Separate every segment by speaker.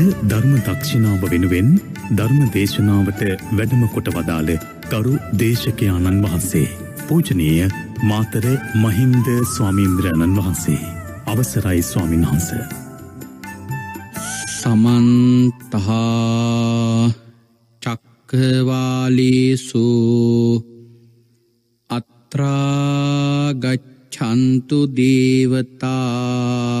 Speaker 1: අද ධර්ම දක්ෂිනාව වෙනුවෙන් ධර්ම දේශනාවට වැඩම කොට වදාළ කරු දේශකයාණන් වහන්සේ. පූජනීය මාතර මහින්ද ස්වාමීන්ද්‍රණන් වහන්සේ. අවසරයි ස්වාමින් වහන්ස. සමන්තහා චක්කවාලිසු අත්‍රාගච්චන්තු දේවතා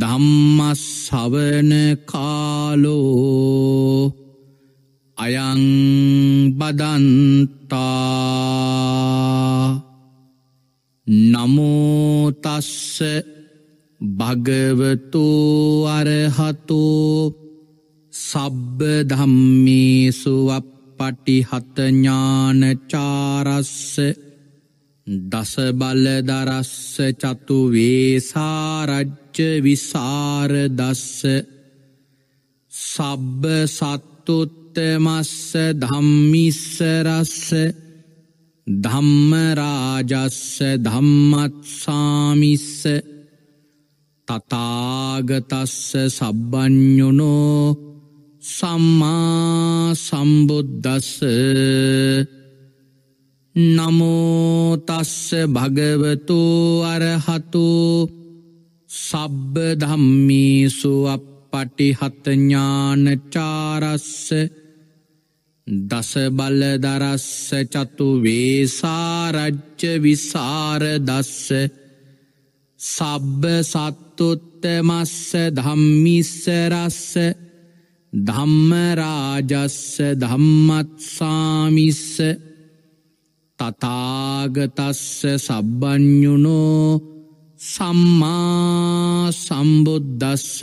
Speaker 1: ධම්මස්සවන කාලෝ අයං බදන්තා නමෝතස්ස භගවතෝ අරහතෝ සබ්බ ධම්මේසු අප පටිහතඥානචාරස්ස දසබලදරස්ස චතු වේසාරජ්්‍ය විසාරදස්ස සබ්බ සත්තුත්තමස්ස ධම්මිස්සරස්ස ධම්මරාජස්ස ධම්මත්සාමිස්ස තතාගතස්ස සබ්බ්ඥුනෝ සම්මා සම්බුද්ධස්ස නමෝතස්ස භගවතු අරහතු සබ්බ ධම්මීසු අප පටිහතඥානචාරස්ස දස බලදරස්ස චතු වේසාරජ්්‍ය විසාරදස්ස සබ්බ සත්තුත්තමස්ස ධම්මිස්සරස්ස ධම්මරාජස්ස ධම්මත්සාමිස්ස තතාගතස්ස සබ්බ්ඥුණෝ සම්මා සම්බුද්දස්ස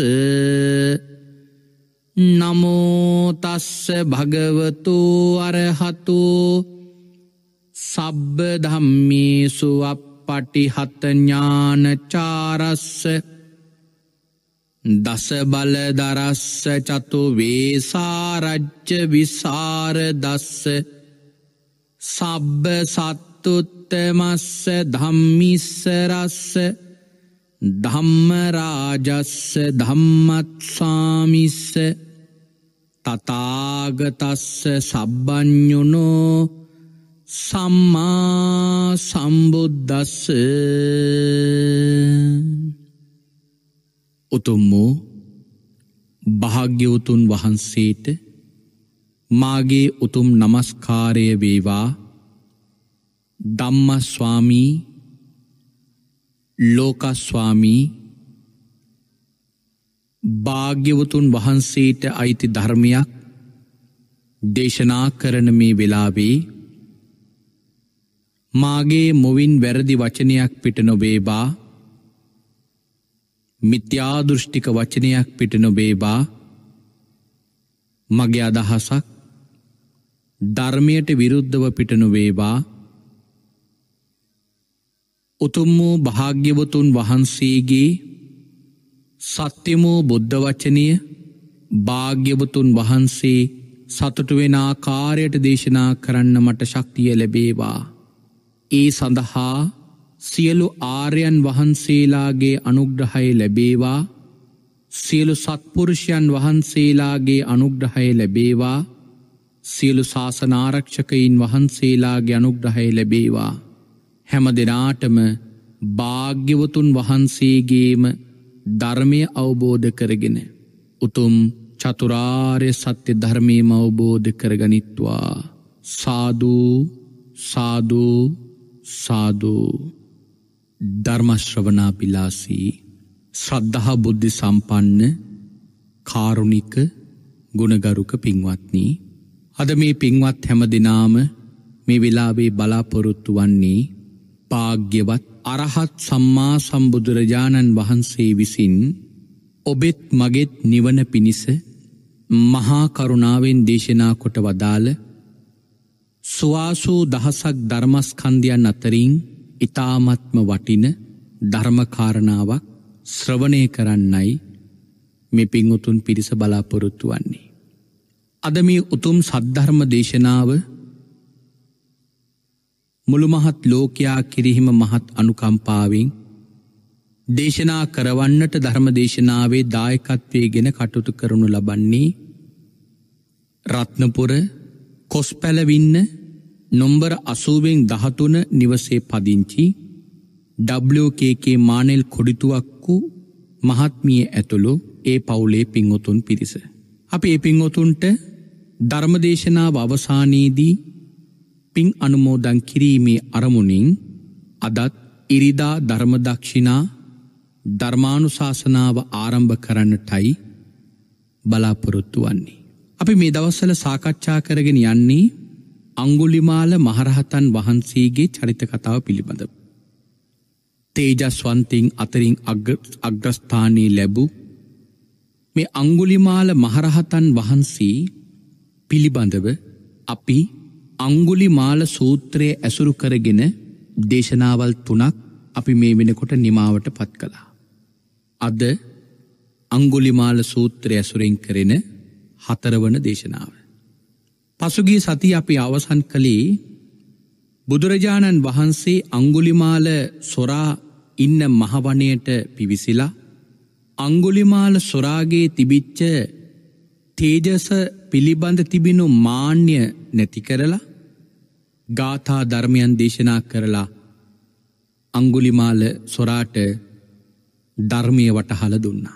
Speaker 1: නමෝතස්ස භගවතු අරහතු සබ්බ ධම්මිසු අප පටිහතඥානචාරස්ස දස බලදරස්ස චතු වේසාරජ්්‍ය විසාර දස්ස සබ්බ සත්තුත්තමස්ස ධම්මිස්සරස්ස ධම්මරාජස්ස ධම්මත්සාමිස්ස තතාගතස්ස සබ්බ්ඥුණෝ සම්මා සම්බුද්ධස්ස උතුම් වූ භාග්‍යවතුන් වහන්සේට මාගේ උතුම් නමස්කාරය වේවා ධම්මස්වාමී ලෝකස්වාමී භාග්‍යවතුන් වහන්සේට අයිති ධර්මයක් දේශනා කරන මේ වෙලාවේ මාගේ මොවින් වැරදි වචනයක් පිට නොබේබා මිත්‍යාදෘෂ්ටික වචනයක් පිට නොබේබා මගේ අදහසක් ධර්මයට විරුද්ධව පිටනු වේවා උතුම් වූ භාග්‍යවතුන් වහන්සේගේ සත්‍යමෝ බුද්ධ වචනය භාග්‍යවතුන් වහන්සේ සතුටු වෙන ආකාරයට දේශනා කරන්න මට ශක්තිය ලැබේවා. ඒ සඳහා සියලු ආර්යන් වහන්සේලාගේ අනුග්‍රහය ලැබේවා සියලු සත්පුරුෂයන් වහන්සේලාගේ අනුග්‍රහය ලැබේවා සියලු ශාසනාරක්ෂකයින් වහන්සේලා ගැනුග්‍රහය ලැබේවා. හැම දෙනාටම භාග්‍යවතුන් වහන්සේගේම ධර්මය අවබෝධ කරගෙන. උතුම් චතුරාර්ය සත්‍ය ධර්මයම අවබෝධ කරගනිත්වා. සාධූ සාධූ සාධූ ධර්මශ්‍රවනා පිලාසී ශ්‍රද්ධහා බුද්ධි සම්පන්න කාරුණික ගුණගරුක පින්වත්නී අද මේ පින්වත් හැම දෙනාම මේ වෙලාවේ බලාපොරොත්තු වන්නේ පාග්‍යවත් අරහත් සම්මා සම්බුදුරජාණන් වහන්සේ විසින් ඔබෙත් මගෙත් නිවන පිණිස මහා කරුණාවෙන් දේශනා කොට වදාළ ස්වාසූ දහසක් ධර්මස්කන්ධයන් අතරින් ඉතාමත්ම වටින ධර්මකාරණාවක් ශ්‍රවණය කරන්නයි මෙ පිං උතුන් පිරිස බලාපොරොත්තු වන්නේ. අද මේ උතුම් සද්ධර්ම දේශනාව මුළුමහත් ලෝකයා කිරිහිම මහත් අනුකම්පාවෙන් දේශනා කරවන්නට ධර්ම දේශනාවේ දායකත්වය ගෙන කටුතු කරනු ලබන්නේ රත්නපුර කොස් පැලවින්න නොම්බර අසුවෙන් දහතුන නිවසේ පදිංචි WKK මානෙල් කොඩිතුවක්කු මහත්මිය ඇතුළු ඒ පවුලේ පින්වතුන් පිරිස. අපි ඒ පින්වතුන්ට ධර්මදේශනාව අවසානයේදී පින් අනුමෝදන් කිරීමේ අරමුණින් අදත් ඉරිදා ධර්මදක්ෂිනා ධර්මානුශාසනාව ආරම්භ කරන්නටයි බලාපොරොත්තු වන්නේ. අපි මේ දවස්සල සාකච්ඡා කරගෙන යන්නේ අංගුලිමාල මහරහතන් වහන්සේගේ චරිත කතාව පිළිබඳ. තේජස්වන්තිං අතරින් අග්‍රස්ථානී ලැබූ මේ අංගුලිමාල මහරහතන් වහන්සේ පිළිබඳව අපි අංගුලිමාල සූත්‍රය ඇසුරු කරගෙන දේශනාවල් තුනක් අපි මේ වෙනකොට නිමාවට පත් කළා. අද අංගුලිමාල සූත්‍රය ඇසුරෙන් කරෙන හතරවන දේශනාව. පසුගිය සති අපි අවසන් කළේ බුදුරජාණන් වහන්සේ අංගුලිමාල සොරා ඉන්න මහවනයට පිවිසිලා අංගුලිමාල සොරාගේ තිබිච්ච තේජස පිළිබඳ තිබිනු මාන්‍ය නැති කරලා ගාථා ධර්මයන් දේශනා කරලා අංගුලිමාල සොරාට ධර්මය වටහල දුන්නා.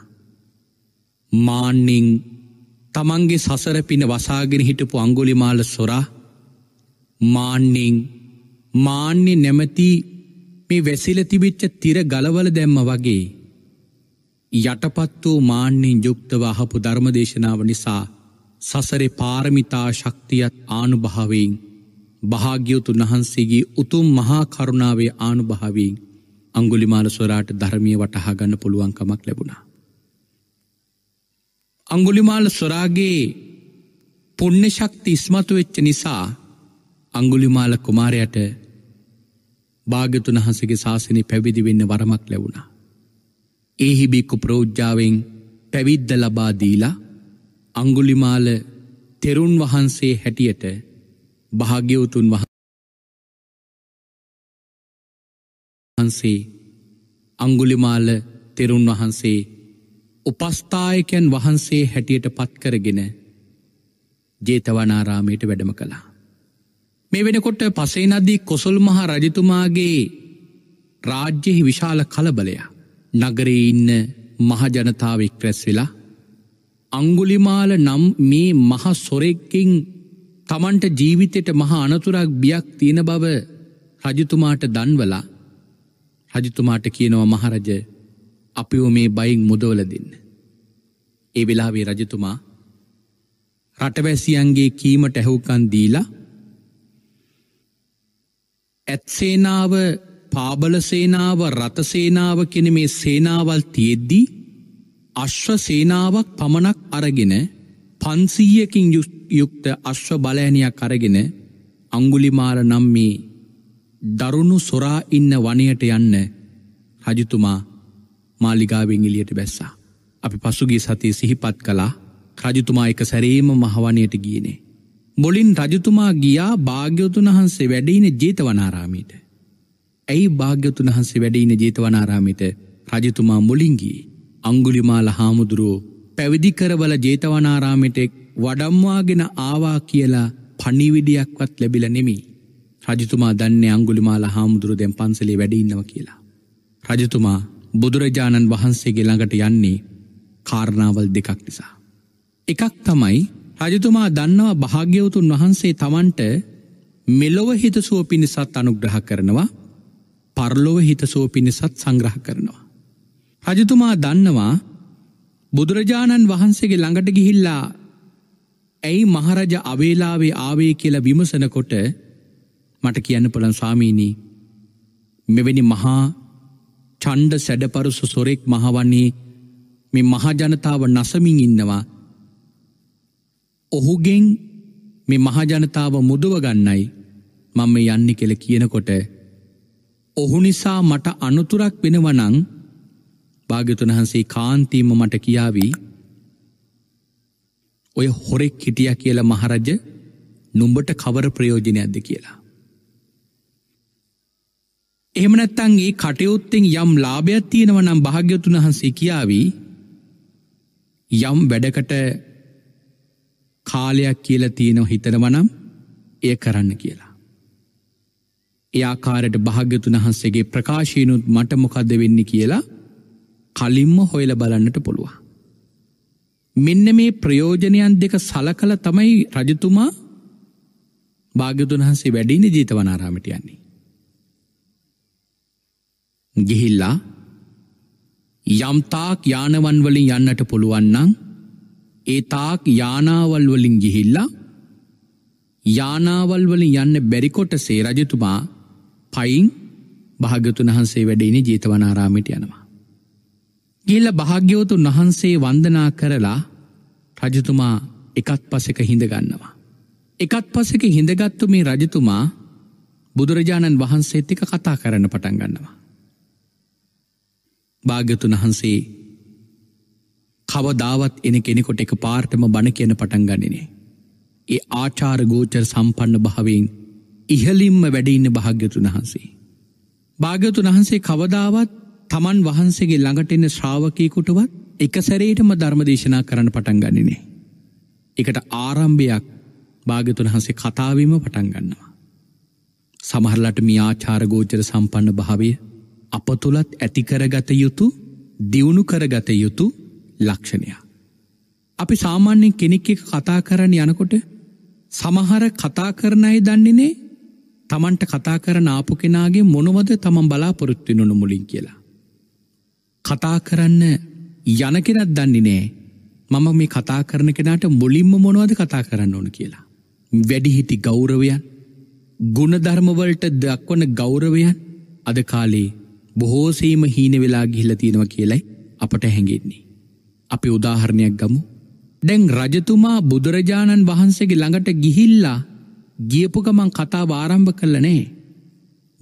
Speaker 1: මාන්‍යිං තමන්ගේ සසර පින වසාගෙන හිටපු අංගුලිමාල සොරා මාන්‍යිං මාන්‍ය නැමති මේ වැසිල තිබිච්ච තිර ගලවල දැම්ම වගේ යටපත් වූ මාන්‍යෙන් යුක්තව අහපු ධර්මදේශනාව නිසා සසරේ පාරමිතා ශක්තියත් ආනුභාවයෙන් භාග්‍යවතුන් වහන්සේගේ උතුම් මහා කරුණාවේ ආනුභාවයෙන් අංගුලිමාල ස්වරාට ධර්මය වටහා ගන්න පුළුවන්කමක් ලැබුණා. අංගුලිමාල ස්වරාගේ පුුණ්‍ය ශක්ති ඉස්මතු වෙච්ච නිසා අංගුලිමාල කුමාරයට භාගතුන් වහන්සගේ ශාසනය පැවිදි වෙන්න වරමක් ලැබුණා. ඒහිබික්කු ප්‍රෝජ්ජාවෙන් පැවිද්ද ලබාදීලා අංගුලිමාල තෙරුන් වහන්සේ හැටියට භාග්‍යවතුන් වහන්සේ අංගුලිමාල තෙරුන් වහන්සේ උපස්ථායකැන් වහන්සේ හැටියට පත්කරගෙන ජේතවනාරාමයට වැඩම කළා. මේ වෙනකොට පසේනදී කොසොල් මහා රජතුමාගේ රාජ්‍යෙහි විශාල කලබලයා. නගරේ ඉන්න මහජනතාවෙක් රැස් වෙලා අංගුලිමාල නම් මේ මහ සොරෙක්කින් තමන්ට ජීවිතයට මහා අනතුරක් බියක් තියෙන බව රජතුමාට දන්වලා රජතුමාට කියනවා මහරජ අපිෝ මේ බයින් මුදවල දෙන්න. ඒ වෙලාවේ රජතුමා රටවැසියන්ගේ කීමට ඇහුකන් දීලා ඇත්සේනාව පාබල සේනාව රථසේනාව කෙන මේ සේනාවල් තියෙද්දී අශ්ව සේනාවක් පමණක් අරගෙන පන්සීයකින් යුක්ත අශ්ව බලෑනයක් අරගෙන අංගුලිමාර නම් මේ දරුණු සොරා ඉන්න වනයට යන්න රජතුමා මාලිගාවෙන් එලියට බැස්සා. අපි පසුගේ සතිය සිහිපත් කලා රජතුමා එක සැරේම මහවනයට ගියනේ. මොලින් රජතුමා ගියා භාග්‍යවතුන් වහන්සේ වැඩයින ජේතවනාරාමීට. ඇයි භාග්‍යතුන් වහන්සේ වැඩඉන්න ජේතවනාරාමිට රජතුමා මුලින්ගී අංගුලිමාල හාමුදුරුවෝ පැවිදි කරබල ජේතවනාරාමිටෙක් වඩම්වාගෙන ආවා කියලා පනිවිඩියක්වත් ලැබිල නෙමි. රජතුමා දන්නේ අංගුලිමාල හාමුදුරු දැම් පන්සලේ වැඩඉන්නව කියලා. රජතුමා බුදුරජාණන් වහන්සේගේ ළඟට යන්නේ කාරණාවල් දෙකක් නිසා. එකක් තමයි රජතුමා දන්නවා භාග්‍යවතුන් වහන්සේ තමන්ට මෙලොව හිතසුව පිණිසත් අනුග්‍රහ කරනවා පරලොව හිතසෝ පිණිසත් සංග්‍රහ කරනවා. රජතුමා දන්නවා බුදුරජාණන් වහන්සේගේ ළඟට ගිහිල්ලා ඇයි මහරජ අවේලාවේ ආවේ කියලා විමසනකොට මට කියන්න පුළන් ස්වාමීණී මෙවැනි මහා චණ්ඩ සැඩපරුසු සොරෙක් මහවන්නේ මේ මහජනතාව නසමින් ඉන්නවා ඔහුගෙන් මේ මහජනතාව මුදුවගන්නයි මම යන්න කෙළ කියනකොට ඔහු නිසා මට අනතුරක් වෙනවනං භාග්‍යතුන් වහන්සේ කාන්තීම මට කියාවී ඔය හොරෙක් හිටිය කියලා මහරජ නුඹට කවර ප්‍රයෝජනයක්ද කියලා. එහමනැත්තන් ඒ කටයුත්තෙන් යම් ලාභයක් තියෙනව නම් භාග්‍යතුන් වහන්සේ කියාවී යම් වැඩකට කාලයක් කියලා තියෙනව හිතනවනම් එය කරන්න කියලා. එයාකාරට භාග්‍යතුන් වහන්සේගේ ප්‍රකාශයනුත් මට මොකක්ද වෙන්න කියලා කලින්ම හොයල බලන්නට පුළුවන්. මෙන්න මේ ප්‍රයෝජනයන් දෙක සලකල තමයි රජතුමා භාග්‍යතුන් වහන්සේ වැඩින ජීතවනාරාමටයන්නේ. ගිහිල්ලා යම්තාක් යානවන්වලින් යන්නට පුළුවන්නං ඒ තාක් යානාවල්වලින් ගිහිල්ලා යානාවල්වලින් යන්න බැරිකොට සේ රජතුමා පයින් භාග්‍යතුන් වහන්සේ වැඩෙන ජීතවනාරාමිට යනවා. ගිල්ල භාග්‍යවතුන් වහන්සේ වන්දනා කරලා රජතුමා එකත් පසක හිඳගන්නවා. එකත් පසක හිඳගත්තු මේ රජතුමා බුදුරජාණන් වහන්සේත්තික කතා කරන්න පටන් ගන්නවා. භාග්‍යතුන් වහන්සේ කවදාවත් එන කෙනෙකොට එක පාර්ටම බණ කියන පටන් ගන්නනේ. ඒ ආචාර ගෝචර සම්පන්න භාවෙන් ඉහලින්ම වැඩඉන්න භාග්‍යතුන් වහන්සේ. භාග්‍යතුන් වහන්සේ කවදාවත් තමන් වහන්සේගේ ළඟටෙන්න ශ්‍රාවකයකුටවත් එක සැරේටම ධර්මදේශනා කරන්න පටන් ගන්නනේ. එකට ආරම්භයක් භාගතුන් වහන්සේ කතාවීම පටන් ගන්නවා. සමහරලට මියාචාරගෝචර සම්පන්න භාවය අප තුළත් ඇතිකරගත යුතු දියුණු කරගත යුතු ලක්ෂණයක්. අපි සාමාන්‍යෙන් කෙනෙක් එක කතා කරන්න යනකොට සමහර කතා කරන අය දන්නේනේ තමන්ට කතා කරන ආපු කෙනාගේ මොනවද තමන් බලාපොරොත්තුවෙනුණු මුලින් කියලා. කතා කරන්න යන කෙනත් දන්නේ නෑ මම මේ කතා කරන කෙනාට මුලින්ම මොනවද කතා කරන්න ඕන කියලා. වැඩිහිටි ගෞරවයන් ගුණධර්මවලට දක්වන ගෞරවයන් අද කාලේ බොහෝසේම හීන වෙලා ගිහිල්ල තියෙනව කියලයි අපට හැඟෙන්නේ. අපි උදාහරණයක් ගමු. දැන් රජතුමා බුදුරජාණන් වහන්සේගේ ළඟට ගිහිල්ලා ගියපු ගමන් කතාව ආරම්භ කල්ල නෑ.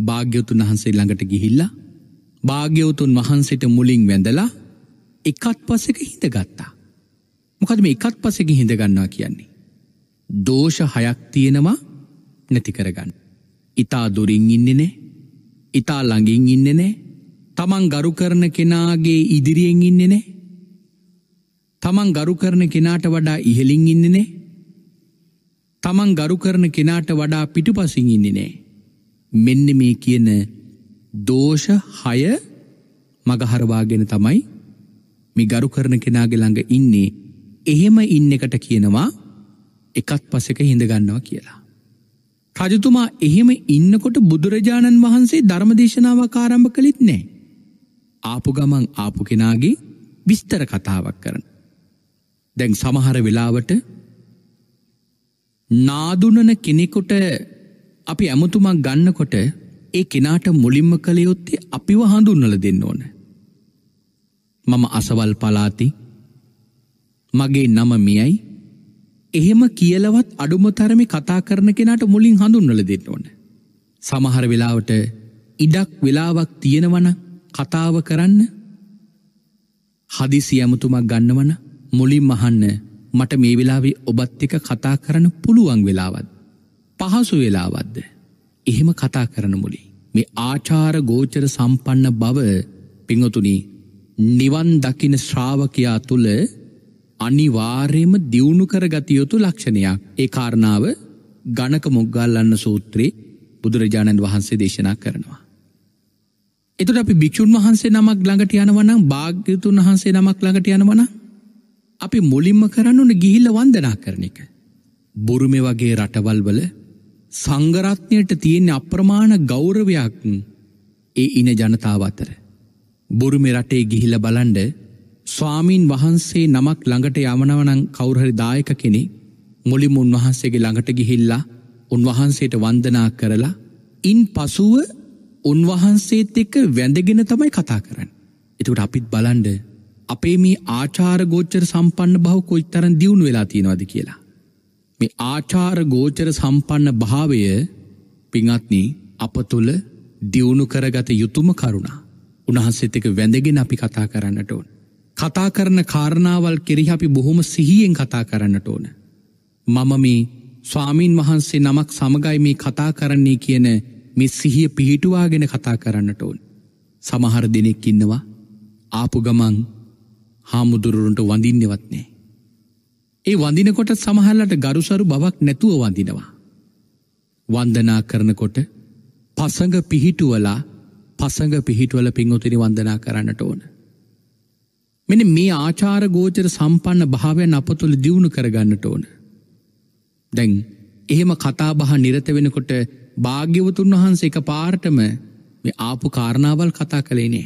Speaker 1: භාග්‍යවතුන් වහන්සේ ළඟට ගිහිල්ලා භාග්‍යවතුන් වහන්සේට මුලින් වැඳලා එකත් පසක හිඳගත්තා. මොකද මේ එකත් පසක හිඳගන්නවා කියන්නේ. දෝෂ හයක් තියෙනවා නැති කරගන්න. ඉතා දුරින් ඉන්නේ නෑ. ඉතා ළඟින් ඉන්නේ නෑ. තමන් ගරු කරන කෙනාගේ ඉදිරියෙන් ඉන්නේ නෑ. තමන් ගරු කරන කෙනාට වඩා ඉහලින් ඉන්නේ නෑ. තමන් ගරු කරන කෙනාට වඩා පිටුපසින් ඉන්නේ නෑ. මෙන්න මේ කියන දෝෂ හය මගහරවාගෙන තමයි මේ ගරු කරන කෙනාගේ ළඟ ඉන්නේ එහෙම ඉන්න එකට කියනවා එකත් පසෙක හිඳගන්නවා කියලා. රජතුමා එහෙම ඉන්නකොට බුදුරජාණන් වහන්සේ ධර්මදේශනාව කාරම්භ කළිත් නෑ. ආපු ගමන් ආපු කෙනාගේ විස්තර කතාවක් කරන. දැන් සමහර වෙලාවට නාදුනන කෙනෙකුට අපි ඇමුතුමක් ගන්නකොට ඒ කෙනාට මුලින්ම කළයොත්තේ අපිව හඳුන්නල දෙන්න ඕන. මම අසවල් පලාති මගේ නම මියයි එහෙම කියලවත් අඩුමතරමි කතා කරන කෙනට මුලින් හඳුන්නල දෙන්න ඕන. සමහර වෙලාවට ඉඩක් වෙලාවක් තියෙනවන කතාව කරන්න හදිසි ඇමුතුමක් ගන්නවන මුලින් මහන්න මට මේ වෙලාවේ ඔබත් එක කතා කරන පුළුවන් වෙලාවත්. පහසු වෙලාවත්ද. එහෙම කතා කරන මුලි. මේ ආචාර ගෝචර සම්පන්න බව පිංහතුනි නිවන් දකින ශ්‍රාවකයා තුළ අනිවාර්යම දියුණු කරගතයුතු ලක්ෂණයක් ඒ කාරණාව ගණක මොග්ගල්ලන්න සූත්‍රයේ බුදුරජාණන් වහන්සේ දේශනා කරනවා. එතුට අපි භික්‍ෂූන් වහන්සේ නමක් ළඟට යනවනම් භාග්‍යතුන් වහන්සේ නමක් ළඟට යනවනම් අපි මුලින්ම කරන්න ඕන ගිහිල්ල වන්දනා කරන එක. බුරුමෙ වගේ රටවල්වල සංගරත්නයට තියෙන අප්‍රමාණ ගෞරවයක් ඒ ඉන ජනතාව අතර. බුරුමෙ රටේ ගිහිල බලන්ඩ ස්වාමීන් වහන්සේ නමක් ළඟට යමනවනං කවුරහරි දායක කෙනෙ මුලිම උන්වහන්සේගේ ළඟට ගිහිල්ලා උන්වහන්සේට වන්දනා කරලා ඉන් පසුව උන්වහන්සේත් එක්ක වැඳගෙන තමයි කතා කරන්න. එතුකට අපිත් බලන්ඩ අපේ මේ ආචාර ගෝච්චර සම්පන්න බහු කොච්තරන් දියුණු වෙලා තියෙනවාද කියලා. මේ ආචාර ගෝචර සම්පන්න භාවය පිංහත්නී අප තුළ දියුණු කරගත යුතුම කරුණා. උණහන්සේතක වැඳගෙන අපි කතා කරන්නට ඕන. කතා කරන කාරණාවල් කෙරෙහි අපි බොහොම සිහියෙන් කතා කරන්නට ඕන. මම මේ ස්වාමීන් වහන්සේ නමක් සමගයි මේ කතා කරන්නේ කියන මේ සිහිය පිහිටුවාගෙන කතා කරන්නට ඕන. සමහර දෙනෙක් ඉන්නවා ආපු ගමන් හාමුදුරුවන්ට වඳින්නෙවත්නේ. ඒ වඳිනකොට සමහල්ලට ගරුසරු බවක් නැතුව වඳිනවා. වන්දනා කරනකොට පසඟ පිහිටුවලා පසඟ පිහිටුවල පින්වතුනි වන්දනා කරන්නට ඕන. මෙනි මේ ආචාර ගෝචර සම්පන්න භාවයන් අප තුළ දියුණු කරගන්නට ඕන. දැන් එහෙම කතාබහ නිරත වෙනකොට භාග්‍යවතුන් වහන්සේ එක පාර්ටම මේ ආපු කාරණාවල් කතා කළේනේ.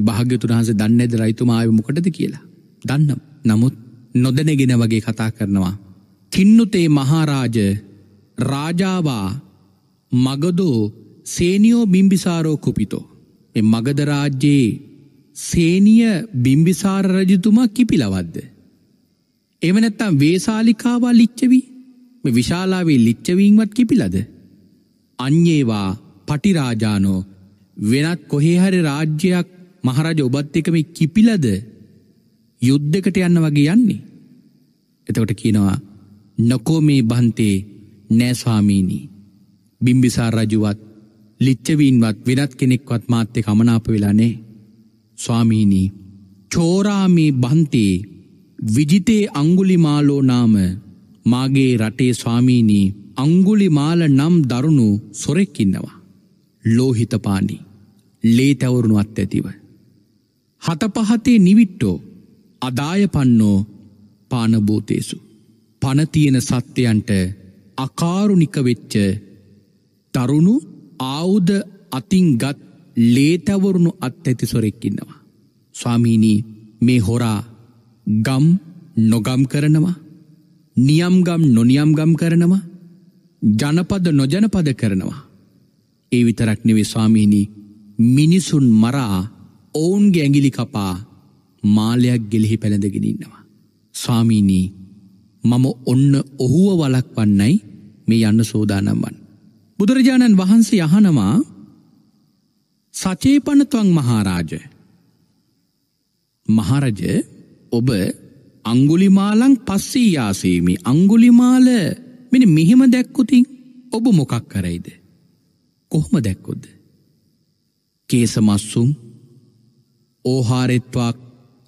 Speaker 1: භාග්‍යතුන් වහන්සේ දන්නේ නැද්ද රයිතුමා ආවේ මොකටද කියලා. දන්නම්. නමුත් නොදැනගෙන වගේ කතා කරනවා. කින්නුතේ මහරාජ රාජාවා මගදෝ සේනියෝ බිම්බිසාරෝ කුපිතෝ. මේ මගධ රාජ්‍යයේ සේනිය බිම්බිසාර රජතුමා කිපිලවද්ද. එව නැත්තම් වේසාලිකාවා ලිච්චවි මේ විශාලාවේ ලිච්චවීන්වත් කිපිලද. අන්‍යේවා පටිරාජානෝ වෙනත් කොහේ හරි රාජ්‍යයක් මහරජ ඔබත් එකම කිපිලද යුද්ධකට යන්න වගේ යන්නේ. එතකොට කියනවා නොකෝ මේ බන්තේ නෑස්වාමීණී. බිම්බිසා රජුවත් ලිච්චවීන්වත් වෙනත් කෙනෙක්වත් මාත්‍ය කමනාප වෙලානේ. ස්වාමීණී චෝරාමේ බන්තේ විජිතේ අංගුලි මාලෝ නාම මාගේ රටේ ස්වාමීණී අංගුලි මාල නම් දරුණු සොරෙක්කින්නවා. ලෝහිතපානී ලේ තැවරුණුවත් ඇතිව. හතපහතේ නිවිට්ටෝ අදාය පන්නෝ පානභූතේසු. පනතියන සත්‍යයන්ට අකාරුණික වෙච්ච තරුණු ආවුද අතිංගත් ලේතවරුණු අත්තැති සොරෙක්කින්නවා. ස්වාමීනී මේ හොරා ගම් නොගම් කරනවා නියම්ගම් නොනියම්ගම් කරනවා ජනපද නොජනපද කරනවා. ඒ විතරක්නෙවේ ස්වාමීනී මිනිසුන් මරා ඔවුන්ගේ ඇගිලි කපා මාලයක් ගෙලිහි පැළඳගෙනන්නවා. ස්වාමීනී මම ඔන්න ඔහුව වලක් වන්නයි මේ යන්න සෝදානම් වන්. බුදුරජාණන් වහන්සේ යහනවා සචේපනත්වන් මහාරාජය. මහරජ ඔබ අංගුලිමාලං පස්සී යාසේමි අංගුලිමාල මෙන මෙහෙම දැක්කුතින් ඔබ මොකක් කරයිද. කොහොම දැක්කොද. කේසමස්සුම් ඕහාරෙත්වා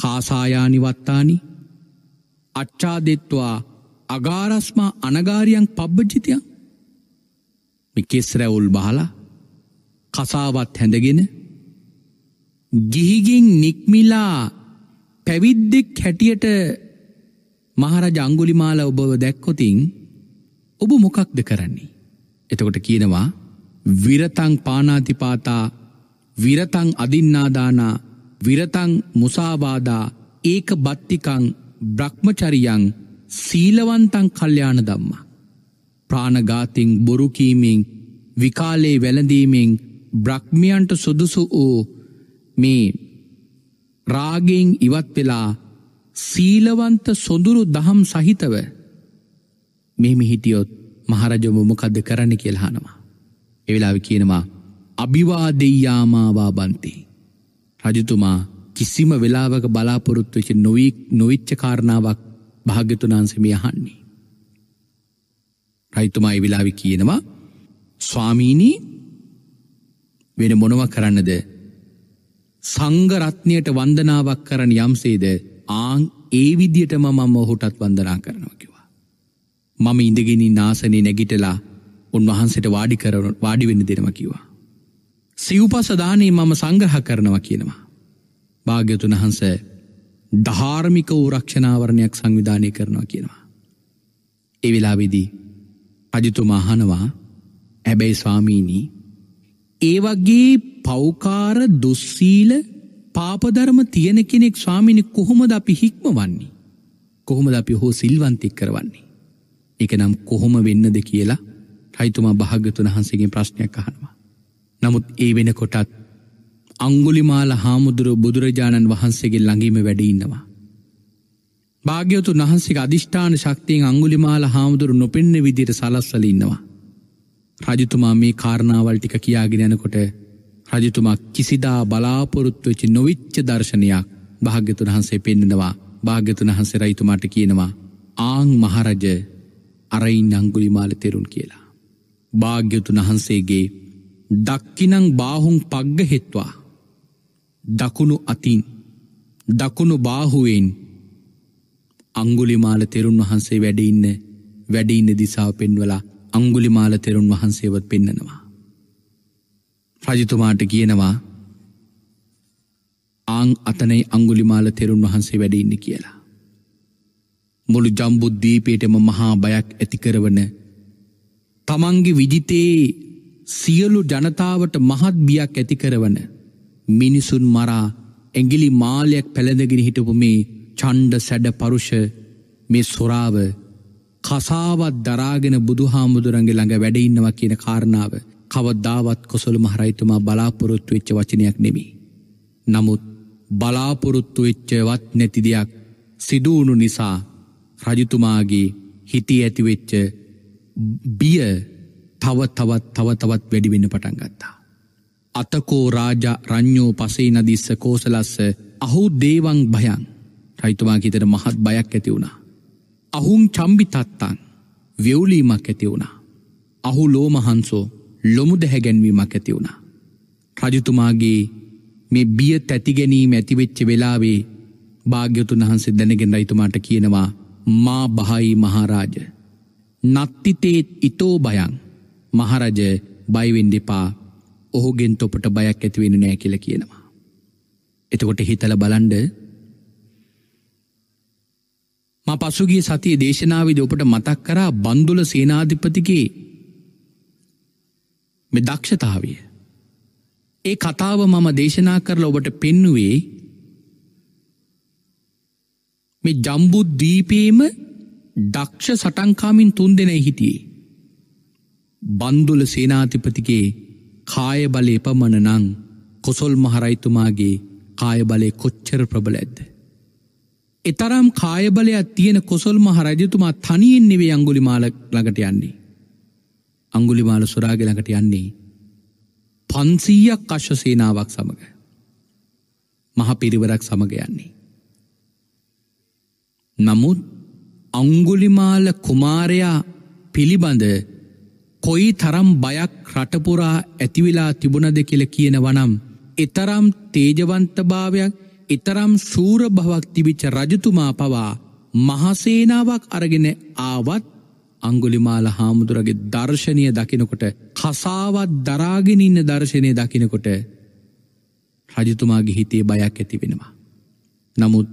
Speaker 1: කාසායානිවත්තානි අච්චාදෙත්වා අගාරස්මා අනගාරියන් පබ්බජිතයන් කෙස්රැවුල් බහලා කසාවත් හැඳගෙන ගිහිගෙන් නික්මිලා පැවිද්දෙක් හැටියට මහර ජංගුලිමාල ඔබව දැක්කොතින් ඔබ මොකක්ද කරන්නේ. එතකොට කියනවා විරතං පානාතිපාතා විරතං අදින්නාදානා විරතං මුසාවාදා ඒක බත්තිකං බ්‍රහ්මචරියං සීලවන්තං කල්්‍යාන දම්ම. ප්‍රාණගාතිං බොරුකීමින් විකාලේ වැලඳීමෙන් බ්‍රක්්මියන්ට සුදුසු වූ මේ රාගෙන් ඉවත් වෙලා සීලවන්ත සොඳුරු දහම් සහිතව මෙම හිටියොත් මහරජමොමකද කරන්න කියල්හනවා. එවෙලාව කියනවා අභිවාදෙයාමාවා බන්තේ. රජතුමා කිසිම වෙලාවක බලාපොරොත්තුවච නොවී නොවිච්ච කාරණාවක් භාග්‍යතුනාන්සමිය හන්නේ. රයිතුමයි වෙලාවි කියනවා ස්වාමීණී වෙන මොනව කරන්නද සංගරත්නයට වන්දනාවක් කරන යම්සේද ආං ඒ විදියටම මම ඔහුටත් වන්දනා කරනවකිවා. මම ඉඳගෙන නාසනේ නැගිටලා උන්වහන්සට වාඩි කරන වාඩිවෙන්න දෙනම කිවා. සිව්පස දානේ මම සංග්‍රහ කරනවා කියනවා. භාග්‍යතුන් වහන්ස ධාර්මික වූ රක්ෂණාවරණයක් සංවිධානය කරනවා කියනවා. ඒ වෙලාවේදී රජතුමා අහනවා හැබැයි ස්වාමීනි ඒ වගේ පෞකාර දුස්සීල පාපධර්ම තියෙන කෙනෙක් ස්වාමිනි කොහොමද අපි හික්මවන්නේ කොහොමද අපි හෝ සිල්වන්තෙක් කරවන්නේ එක නම් කොහොම වෙන්නද කියලා රයිතුමා භාගතුන් වහන්සේගේ ප්‍රශ්නයක් අහනවා නමුත් ඒ වෙනකොටත් අංගුලිමාල හාමුදුරු බුදුරජාණන් වහන්සේගේ ළඟීම වැඩඉන්නවා. භාග්‍යවතු වහන්සේ අධිෂ්ඨාන ශක්තියෙන් අංගුලිමාල හාමුදුරු නොපෙන්න විදිර සලස්වලඉන්නවා. රජතුමා මේ කාරණාවල් ටික කියාගෙන යනකොට රජතුමා කිසිදා බලාපොරොත්තුවචි නොවිච්ච දර්ශනයක් භාග්‍යතුන් වහන්සේ පෙන්නවා භාග්‍යතුන් වහන්සේ රයිතුමාට කියනවා ආං මහරජ අරයින් අංගුලිමාල තෙරුන් කියලා. භාග්‍යතුන් වහන්සේගේ දක්කිනං බාහුන් පග්ග හෙත්වා දකුණු අතින් දකුණු බාහුවෙන් අංගුලිමාල තෙරුන් වහන්සේ වැඩඉන්න වැඩඉන්න දිසාව පෙන්වලා අංගුලිමාල තෙරුන් වහන්සේවත් පෙන්නනවා. රජතුමාට කියනවා ආං අතනයි අංගුලිමාල තෙරුන් වහන්සේ වැඩඉන්න කියලා. මුළු ජම්බුද්ධීපේටම මහා බයක් ඇතිකරවන තමන්ගේ විජිතයේ සියලු ජනතාවට මහත් බියක් ඇති කරවන මිනිසුන් මරා ඇගිලි මාලයක් පැළඳගෙන හිටපු මේ චණ්ඩ සැඩ පරුෂ මේ සොරාව කසාවත් දරාගෙන බුදු හාමුදුරන්ගේ ළඟ වැඩඉන්නවා කියන කාරණාව කවද්දාවත් කොසළු මහරයිතුමා බලාපොරොත්තු වෙච්ච වචනයක් නෙමි. නමුත් බලාපොරොත්තු වෙච්චවත් නැතිදයක් සිදුවුණු නිසා රජතුමාගේ හිතේ ඇතිවෙච්ච බිය තවත් තවත් තව තවත් වැඩිවෙන්න පටන් ගත්තා. අතකෝ රාජ රං්ඥෝ පසේ නදිස්ස කෝසලස්ස අහු දේවං භයන් රයිතුමා හිතට මහත් බයක් ඇති වුණා. අහුන් චම්බිතත්තන් ව්‍යවලීමක් ඇති වුණා. අහු ලෝමහන්සෝ ලොමු දැහැගැන්වීමක් ඇති වුණා. රජතුමාගේ මේ බිය තැතිගැනීම ඇතිවෙච්ච වෙලාවේ භාග්‍යතුන් වහන්සේ දැනගෙන් රයිතුමාට කියනවා මා බහයි මහාරාජ. නත්තිතේත් ඉතෝ බයන් මහරජ බයිවෙන්ඩිපා ඔහුගෙන් තොපට බයක් ඇතිවෙන නෑ කියල කියනවා. එතකොට හිතල බලන්ඩ ම පසුගේ සතිය දේශනාවද ඔපට මතක් කරා බන්දුල සේනාධිපතිකේ මෙ දක්ෂතාවිය. ඒ කතාව මම දේශනා කරල ඔබට පෙන්නුවේ මේ ජම්බුද්දීපේම දක්ෂ සටංකාමින් තුන් දෙනයි හිටියේ. බන්දුල සේනාතිපතිගේ කායබලය එපමණනං කොසොල් මහරයිතුමාගේ කායබලය කොච්චර ප්‍රබල ඇද්ද. එතරම් කායබලයක් තියෙන කොසොල්ම හරජතුමා තනියෙන් නෙවේ අංගුලි මාල ළඟට යන්නේ. අංගුලි මාල සුරාගලඟට යන්නේ. පන්සීයක් අශ්වසේනාවක් සමඟ. මහ පිරිවරක් සමඟ යන්නේ. නමුත් අංගුලිමාල කුමාරයා පිළිබඳ කොයි තරම් බයක් රටපුරා ඇතිවෙලා තිබුණද කියල කියනවනම්. එතරම් තේජවන්තභාවයක් එතරම් සූර භවක් තිබිච්ච රජතුමා පවා මහසේනාවක් අරගෙන ආවත් අංගුලිමාල හාමුදුරගේ දර්ශනය දකිනකොට කසාවත් දරාගෙනඉන්න දර්ශනය දකිනකොට රජතුමාගේ හිතේ බයක් ඇතිවෙනවා. නමුත්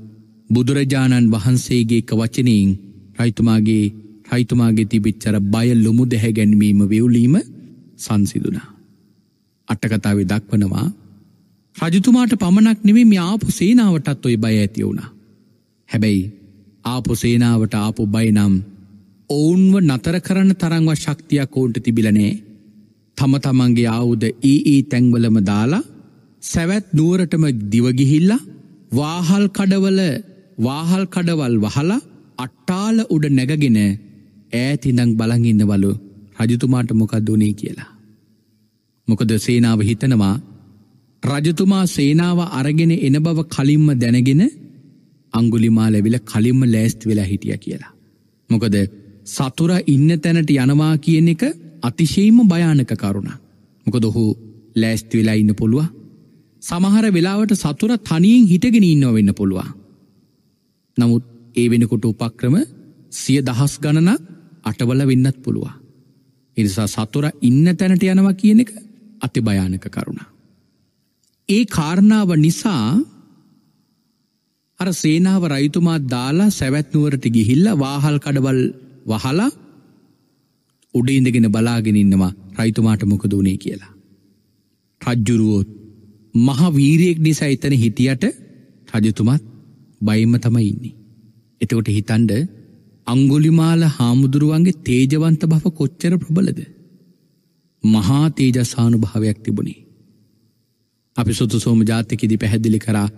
Speaker 1: බුදුරජාණන් වහන්සේගේ එක වචනයෙන් රයිතුමාගේ හයිතුමාගේ තිබිච්චර බය ලොමු දැහැ ගැන්වීම වෙවුලීම සංසිදුනා. අටකතාවේ දක්වනවා රජතුමාට පමණක් නෙවේ ම්‍යාපු සේනාවටත් ඔයි බය ඇති වුණා. හැබැයි ආපු සේනාවට ආපු බයිනම් ඔවුන්ව නතර කරන්න තරංව ශක්තියක් ඕන්ට තිබිලනේ තම තමන්ගේ ආවුද ඒ ඒ තැංවලම දාලා සැවැත් නුවරටම දිවගිහිල්ලා වාහල් කඩවල වාහල් කඩවල් වහලා අට්ටාල උඩ නැගගෙන ඈතිඳං බලහින්නවලු රජතුමාට මොකක්දුනේ කියලා. මොකද සේනාව හිතනවා රජතුමා සේනාව අරගෙන එන බව කලින්ම දැනගෙන අංගුලිමා ලැවිල කලින්ම ලෑස්ත් වෙලා හිටිය කියලා. මොකද සතුර ඉන්න තැනට යනවා කියන එක අතිශයම භයානක කරුණා. මොකද ඔහු ලෑස්ති වෙලා ඉන්න පුළුව. සමහර වෙලාවට සතුර තනියෙන් හිටගෙන ඉන්නව වෙන්න පුළුවන්. නමුත් ඒ වෙනකොට උපක්‍රම සිය දහස් ගණනක් අටවල වෙන්නත් පුළුවන්. එනිසා සතුර ඉන්න තැනට යනවා කියන එක අති භයානක කරුණා. ඒ කාරණාව නිසා අර සේනාව රයිතුමා දාලා සැවැත්නුවරට ගිහිල්ල වාහල් කඩවල් වහලා උඩේඉඳගෙන බලාගෙන ඉන්නවා රයිතුමාට මොකද වනේ කියලා. රජ්ජුරුවෝත් මහවීරයෙක් නිසා එතන හිටියට රජතුමත් බයිම තමයි ඉන්නේ. එතකොට හිතන්ඩ අංගුලිමාල හාමුදුරුවන්ගේ තේජවන්ත භව කොච්චර ප්‍රබලද. මහා තේජස්සානු භාවයක් තිබුණේ. අපි සුතු සෝම ජාතකෙදි පැහැදිලි කරා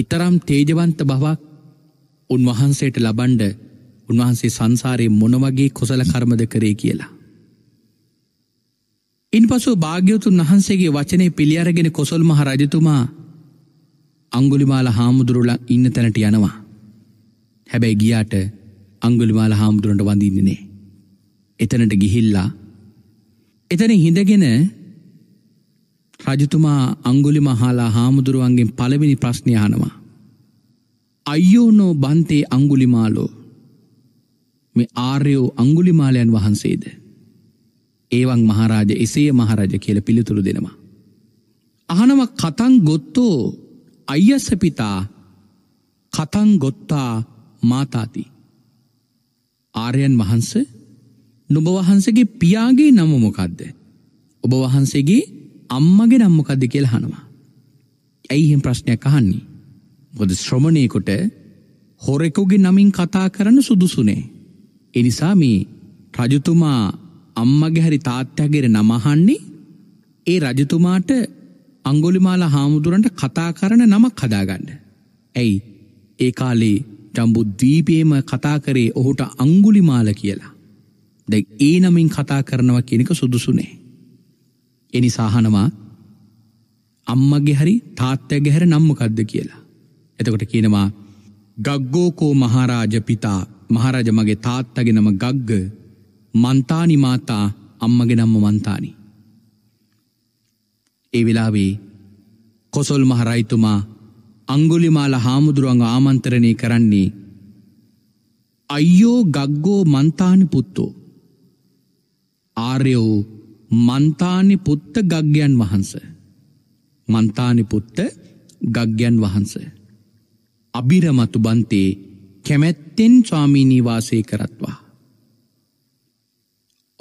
Speaker 1: එතරම් තේජවන්ත බවක් උන්වහන්සේට ලබන්ඩ උන්වහන්සේ සංසාරයේ මොනවගේ කොසල කර්මද කරේ කියලා. ඉන් පසු භාග්‍යවතුන් වහන්සේගේ වචනය පිළියරගෙන කොසොල් මහ රජතුමා අංගුලිමාල හාමුදුරුල ඉන්න තැනට යනවා. හැබැයි ගියාට අංගුලිමාල හාමුදුරන්ට වඳීන්නේනේ. එතනට ගිහිල්ලා එතන හිඳගෙන රජතුමා අංගුලි මහාලා හාමුදුරුවන්ගෙන් පළවෙනි ප්‍රශ්නය අහනවා. අයියෝනෝ බන්තේ අංගුලිමාලෝ මේ ආර්යෝ අංගුලිමාලයන් වහන්සේද. ඒවන් මහරාජ එසේ මහරජ කියල පිළිතුරු දෙනවා. අහනම කතන් ගොත්තෝ අයස්සපිතා කතන් ගොත්තා මාතාති. ආරයන් වහන්ස නුඹ වහන්සගේ පියාගේ නම මොකක්ද? ඔබ වහන්සේගේ අම්මගේ නම මොකක්ද කියලා අහනවා. ඇයි එහෙම ප්‍රශ්නයක් අහන්නේ? මොකද ශ්‍රමණේකට හොරෙකුගේ නමින් කතා කරන්න සුදුසු නෑ. ඒ නිසා මේ රජතුමා අම්මගේ හරි තාත්තගේ නම අහන්නේ ඒ රජතුමාට අංගුලිමාල හාමුදුරන්ට කතා කරන නමක් හදාගන්න. ඇයි ඒ කාලේ ජම්බු දීපයේම කතා කරේ ඔහුට අංගුලිමාල කියලා. දැ ඒ නමින් කතා කරනවා කෙනෙක සුදුසුනේ. එනි සාහනවා අම්මගේ හරි තාත්තැගේ හැර නම්මකද්ද කියලා. එතකොට කියනවා ගග්ගෝකෝ මහාරාජ පිතා මහරජ මගේ තාත්තගෙනම ගග්ග මන්තානි මාතා අම්මගෙනම්ම මන්තානි. ඒ වෙලාවේ කොසොල් මහරයිතුමා අංගුලිමාල හාමුදුරුවන් ආමන්තරණය කරන්නේ අයියෝ ගග්ගෝ මන්තානි පුත්තෝ ආර්යෝ මන්තානි පුත්ත ගග්‍යන් වහන්ස මන්තානි පුත්ත ගග්‍යන් වහන්ස අබිරමතු බන්තේ කැමැත්තෙන් ස්වාමීනී වාසය කරත්වා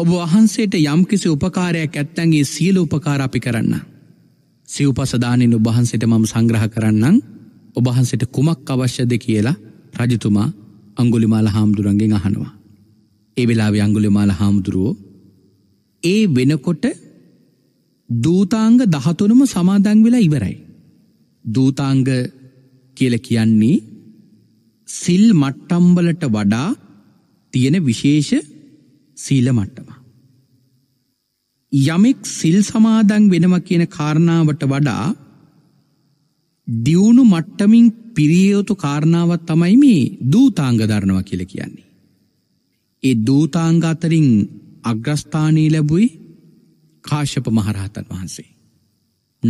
Speaker 1: ඔබ වහන්සේට යම්කිසි උපකාරයක් ඇත්තන්ගේ සියල උපකාර අපි කරන්නා සිව්පසදානෙන් ඔබහන්සට මම සංග්‍රහ කරන්නම් ඔබහන්සට කුමක් අවශ්‍යද කියලා රජතුමා අංගුලිමාල හාමුදුරන්ගෙන් අහනවා. ඒ වෙලාවෙ අංගුලිමාල හාමුදුරුවෝ ඒ වෙනකොට දූතාංග දහතුනම සමාදං වෙලා ඉවරයි. දූතාංග කියල කියන්නේ සිල් මට්ටම්බලට වඩා තියෙන විශේෂ සීල මට්ටමා. යමෙක් සිල් සමාදන් වෙනව කියන කාරණාවට වඩා දියුණු මට්ටමින් පිරියයුතු කාරණාවත් තමයි මේ දූතාංග ධරණවා කියල කියන්නේ. ඒ දූතාංගාතරින් අග්‍රස්ථානී ලැබුයි කාශප මහරහතන් වහන්සේ.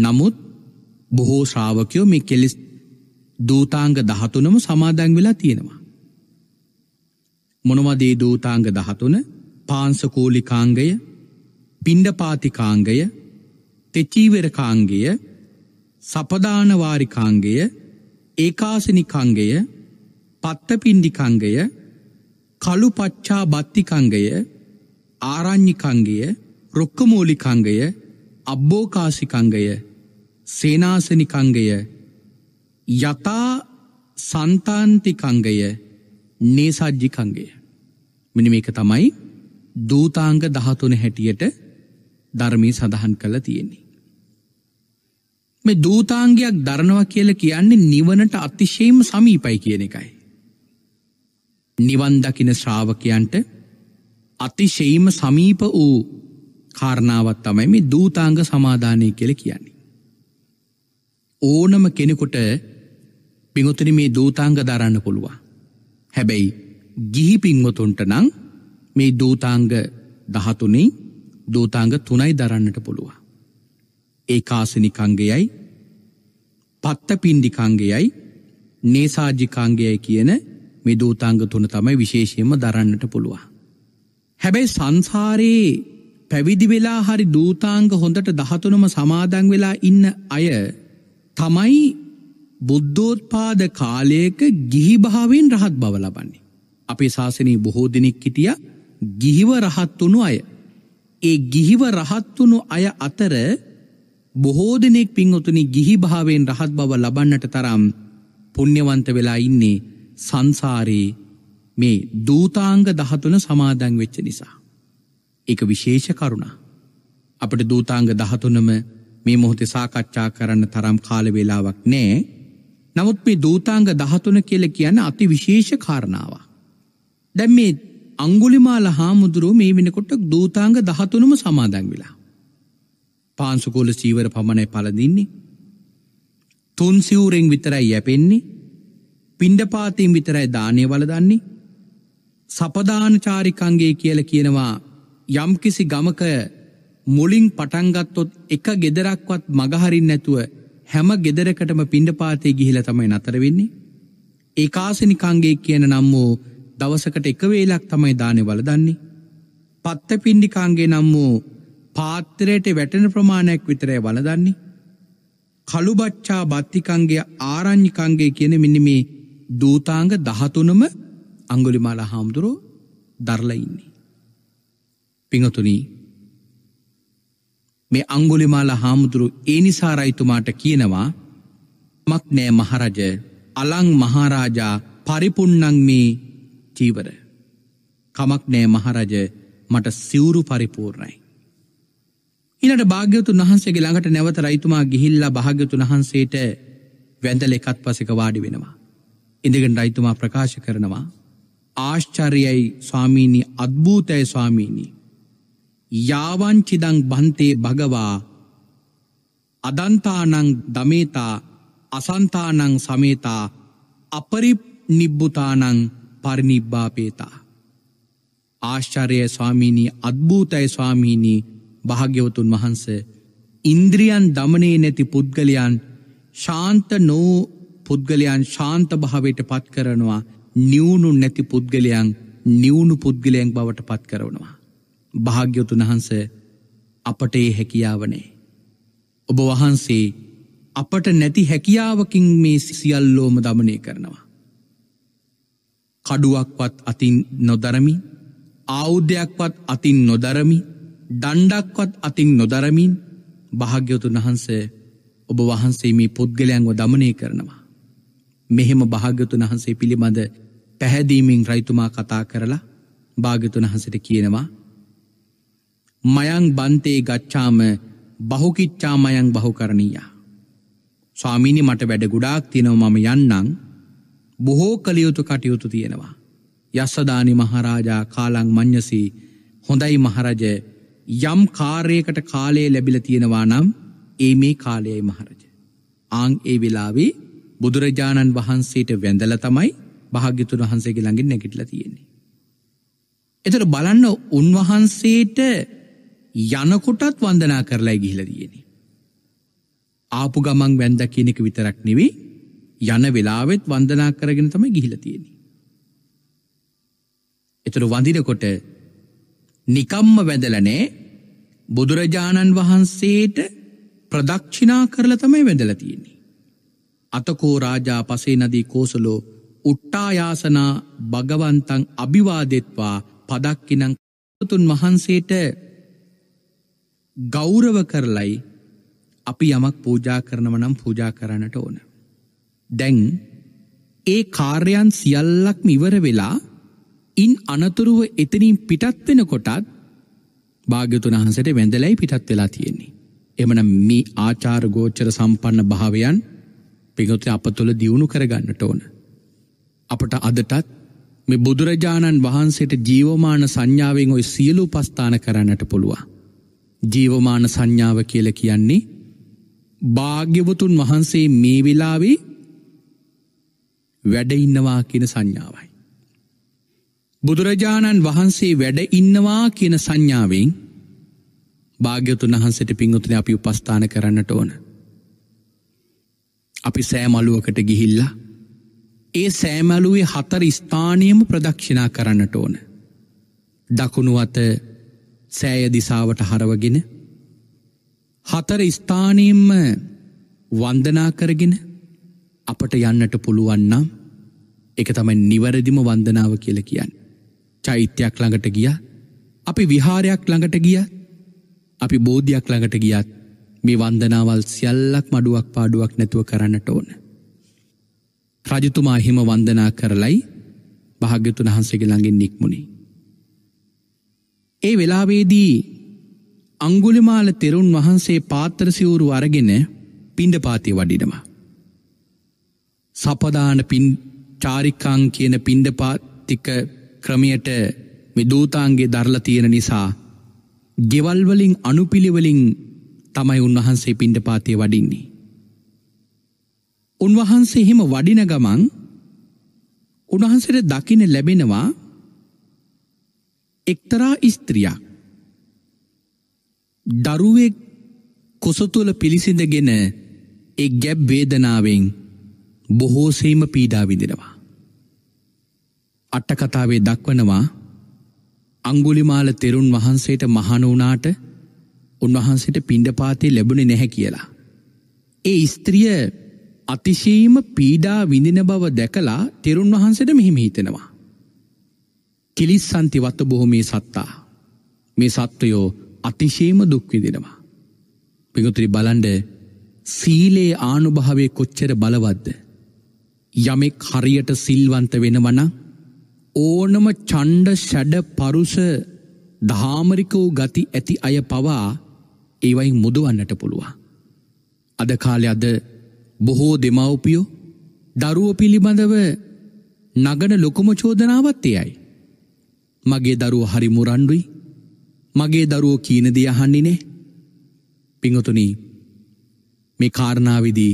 Speaker 1: නමුත් බොහෝ ශ්‍රාවකයෝ මේ කෙලෙස් දූතාංග දහතුනම සමාදැන් වෙලා තියෙනවා. මොනවදේ දූතාංග දහතුන පාන්සකෝලිකාංගය පිණ්ඩපාතිකාංගය තෙචීවරකාංගය සපදානවාරිකාංගය ඒකාසනිකංගය පත්තපිණ්ඩිකංගය කළු පච්චා බත්තිකංගය ආරං්ඥිකංගය රොක්කමූලිකංගය අබ්බෝකාසිකංගය සේනාසනිකංගය යතා සන්තාන්තිකංගය නේසාජ්ජිකංගය මෙනි මේක තමයි දූතාංග දහතුන හැටියට ධර්මී සඳහන් කළ තියෙන්නේ. මේ දූතාංගයක් දරනවා කියල කියන්නේ නිවනට අතිශයම සමීපයි කියන එකයි. නිවන් දකින ශ්‍රාවකයන්ට අතිශයම සමීප වූ කාරණාවත් තමයි මේ දූතාංග සමාධානය කියල කියන්නේ. ඕනම කෙනෙකුට පිංගොතන මේ දූතාංග දරන්න පුළුවන්. හැබැයි ගිහි පින්වතුන්ට නං මේ දූතාංග දහතුනේ දූතාංග තුනයි දරන්නට පුළුවන්. ඒකාසනිකංගයයි පත්ත පින්ඩිකංගයයි නේසාජිකංගයයි කියන මේ දූතාංග තුන තමයි විශේෂයෙන්ම දරන්නට පුළුවන්. හැබැයි සංසාරයේ පැවිදි වෙලා හරි දූතාංග හොඳට දහතුනම සමාදන් වෙලා ඉන්න අය තමයි බුද්ධෝත්පාද කාලයක ගිහිභාවෙන් රහත් බව ලබන්නේ. අපේ ශාසනී බොහෝ දෙනෙක් හිටිය ගිහිව රහත් වුණු අය. ඒ ගිහිව රහත්තුණු අය අතර බොහෝ දෙනෙක් පින්වතුනි ගිහි භාවයෙන් රහත් බව ලබන්නට තරම් පුණ්‍යවන්ත වෙලා ඉන්නේ සංසාරේ මේ දූතාංග 13 සමාදන් වෙච්ච නිසා. ඒක විශේෂ කරුණා. අපිට දූතාංග 13ම මේ මොහොතේ සාකච්ඡා කරන්න තරම් කාල වේලාවක් නැහැ. නමුත් මේ දූතාංග 13 කියලා කියන අති විශේෂ කාරණාවක්. දැන් මේ අංගුලිමාල හාමුදුරුව මේ වෙනකොට දූතාංග දහතුනම සමාදන් වෙලා. පාන්සුකෝල සීවර පමණයි පලදින්නේ. තුන් සිවුරෙන් විතරයි යැපෙන්නේ පිණ්ඩපාතින් විතරයි දානය වලදන්නේ. සපදානචාරිකංගේ කියල කියනවා යම්කිසි ගමක මුලින් පටන්ගත්තොත් එක ගෙදරක්වත් මගහරින් නැතුව හැම ගෙදරකටම පිණ්ඩපාතය ගිහිල තමයි නතර වෙන්නේ. ඒකාසනිකංගේ කියන නම් වූ දවසකට එක වේලක් තමයි දානෙ වලදන්නේ. පත්ත පින්ඩිකාන්ගේ නම් වූ පාත්තරයට වැටෙන ප්‍රමාණයක් විතරය වලදන්නේ. කළුබච්චා බත්තිකන්ගේ ආරං්ඥිකන්ගේ කියන මිනිමේ දූතාංග දහතුනම අංගුලිමාලා හාමුදුරෝ දර්ලඉන්නේ. පිඟතුනී මේ අංගුලිමාලා හාමුදුරු ඒ නිසාරයිතුමාට කියනවා මක් නෑ මහරජ අලං මහාරාජා පරිපුන්නන් මේ චීවර. කමක් නෑ මහරජ මට සිවුරු පරිපූර්ණයි. ඉනට භාග්‍යවතුන් වහන්සේගේ ළඟට නැවත රයිතුමා ගිහිල්ලා භාග්‍යතුන් වහන්සේට වැඳල එකත් පසක වාඩි වෙනවා. ඉඳගෙන් රයිතුමා ප්‍රකාශ කරනවා. ආශ්චර්යයි ස්වාමීණී අත්භූතය ස්වාමීණී. යාවංචිදං බන්තේ භගවා අදන්තානං දමේතා අසන්තානං සමේතා අපරිප් නිබ්බුතානං පරිනිබ්බාපේතා. ආශ්චරය ස්වාමීණී අත්භූතයි ස්වාමීණී භාග්‍යවතුන් වහන්ස ඉන්ද්‍රියන් දමනේ නැති පුද්ගලයන් ශාන්ත නෝ පුද්ගලයන් ශාන්ත භාවයට පත් කරනවා නිවුණු නැති පුද්ගලයන් නිවුණු පුද්ගලයන් බවට පත් කරවනවා. භාග්‍යවතුන් වහන්ස අපට ඒ හැකියාවනේ. ඔබ වහන්සේ අපට නැති හැකියාවකින් මේ සියල්ලෝම දමනය කරනවා. කඩුවක්වත් අතින් නොදරමින් ආෞද්ධයක්වත් අතින් නොදරමි දණ්ඩක්වත් අතින් නොදරමින් භාග්‍යවතුන් වහන්ස ඔබ වහන්සේ මේ පුද්ගලයන්ව දමනය කරනවා. මෙහෙම භාග්‍යතුන් වහන්සේ පිළිබඳ පැහැදීමෙන් රයිතුමා කතා කරලා භාගතුන් වහසට කියනවා. මයං බන්තේ ගච්ඡාම බහුකිච්චාමයං බහු කරණීය. ස්වාමීනි මට වැඩ ගුඩාක් තිනව මම යන්නන් බොහෝ කළයුතු කටයුතු තියෙනවා. යස්සදානි මහරාජා කාලං මං්ඥසී හොඳයි මහරජය යම් කාරයකට කාලය ලැබිල තියෙනවා නම් ඒ මේ කාලයයි මහරජ. ආං ඒ වෙලාවේ බුදුරජාණන් වහන්සේට වැඳල තමයි භාග්‍යතුන් වහන්සේගේ ළඟින් නැගිටල තියෙන්නේ. එතට බලන්න උන්වහන්සේට යනකොටත් වන්දනා කරලා ගිහිල තියෙන. ආපු ගමන් වැන්ද කියනෙක විතරක් නෙවෙේ යන වෙලාවෙත් වන්දනා කරගෙන තමයි ගිහිල තියෙන. එතුරු වඳිනකොට නිකම්ම වැදලනෑ බුදුරජාණන් වහන්සේට ප්‍රදක්ෂිනා කරල තමයි වැදල තියෙන්නේ. අතකෝ රාජා පසේ නදී කෝසලෝ උට්ටායාසනා භගවන්තං අභිවාදෙත්වා පදක්කිනං තුන් වහන්සේට ගෞරව කරලයි අපි යමක් පූජා කරනව නම් පූජා කරන්නට ඕන. දැන් ඒ කාර්යන් සියල්ලක්ම ඉවර වෙලා ඉන් අනතුරුව එතනින් පිටත් වෙනකොටත් භාග්‍යතුන් වහන්සේට වැඳලයි පිටත් වෙලා තියෙන්නේ. එමනම් මේ ආචාර ගෝචර සම්පන්න භාවයන් පිඟුතේ අප තුළ දියුණු කරගන්නට ඕන. අපට අදටත් මේ බුදුරජාණන් වහන්සේට ජීවමාන සංඥාවෙන් ওই සියලු උපස්ථාන කරන්නට පුළුවන්. ජීවමාන සංඥාව කියලා කියන්නේ භාග්‍යවතුන් වහන්සේ මේ වෙලාවේ වැඩඉන්නවා කියන සංඥාවයි. බුදුරජාණන් වහන්සේ වැඩ ඉන්නවා කියන සංඥාවෙන් භාග්‍යතුන් වහන්සට පින්ගුතුන අපි උපස්ථාන කරන්නට ඕන. අපි සෑමලුවකට ගිහිල්ලා ඒ සෑමැලුවේ හතර ස්ථානයම ප්‍රදක්ෂිනා කරන්නට ඕන. දකුණු අත සෑය දිසාවට හරවගෙන හතර ස්ථානයෙන්ම වන්දනා කරගෙන අපට යන්නට පුළුවන්නම් එක තමයි නිවැරදිම වන්දනාව කියල කියන්න. චෛත්‍යයක් ළඟට ගිය අපි විහාරයක් ළඟට ගිය අපි බෝධයක් ළඟට ගියත් මේ වන්දනාවල් සියල්ලක් මඩුවක් පාඩුවක් නැතුව කරන්නට ඕන. රජතුමා හිම වන්දනා කරලයි භාග්‍යතුන් වහන්සේගේ ළඟින් නික්මුණේ. ඒ වෙලාවේදී අංගුලිමාල තෙරුන් වහන්සේ පාත්තර සිවුරු අරගෙන පිණ්ඩ පාතිය වඩිනවා. සපදාන පින් චාරිකාං කියන පින්ඩපාතික ක්‍රමයට මෙදූතාන්ගේ දර්ල තියෙන නිසා ගෙවල්වලින් අනුපිළිවලින් තමයි උන්වහන්සේ පින්ඩපාතය වඩින්නේ. උන්වහන්සේ එහෙම වඩින ගමන් උන්වහන්සේට දකින ලැබෙනවා එක්තරා ස්ත්‍රියක් දරුවෙක් කොසතුල පිළිසිඳගෙන එක් ගැබ් වේදනාවෙන් බොහෝසෙයිම පීඩා විඳෙනවා. අට්ටකතාවේ දක්වනවා අංගුලිමාල තෙරුන් වහන්සේට මහන වුණාට උන්වහන්සේට පිණ්ඩපාතේ ලැබුණේ නැහැ කියලා. ඒ ස්ත්‍රිය අතිශීම පීඩා විඳින බව දැකලා තෙරුන් වහන්සේට මෙහිම හිතෙනවා. කිලිස්සන්ති වත්ත බොහෝ මේ සත්තා. මේ සත්වයෝ අතිශේම දුක්විදිනවා. පිගුතුරි බලන්ඩ සීලේ ආනුභාවේ කොච්චර බලවද්ද. යමෙක් හරියට සිල්වන්ත වෙනවන ඕනම චණ්ඩ ෂඩ පරුෂ ධාමරිකෝ ගති ඇති අය පවා ඒවයි මුදුවන්නට පුළුවන්. අද කාලෙ අද බොහෝ දෙමව්පියෝ දරුව පිළිබඳව නගන ලොකුම චෝදනාවත් එයයි. මගේ දරුව හරි මුරණ්ඩුයි මගේ දරුව කීනදී අහන්නිනේ පිංහතුනී මේ කාරණාවදී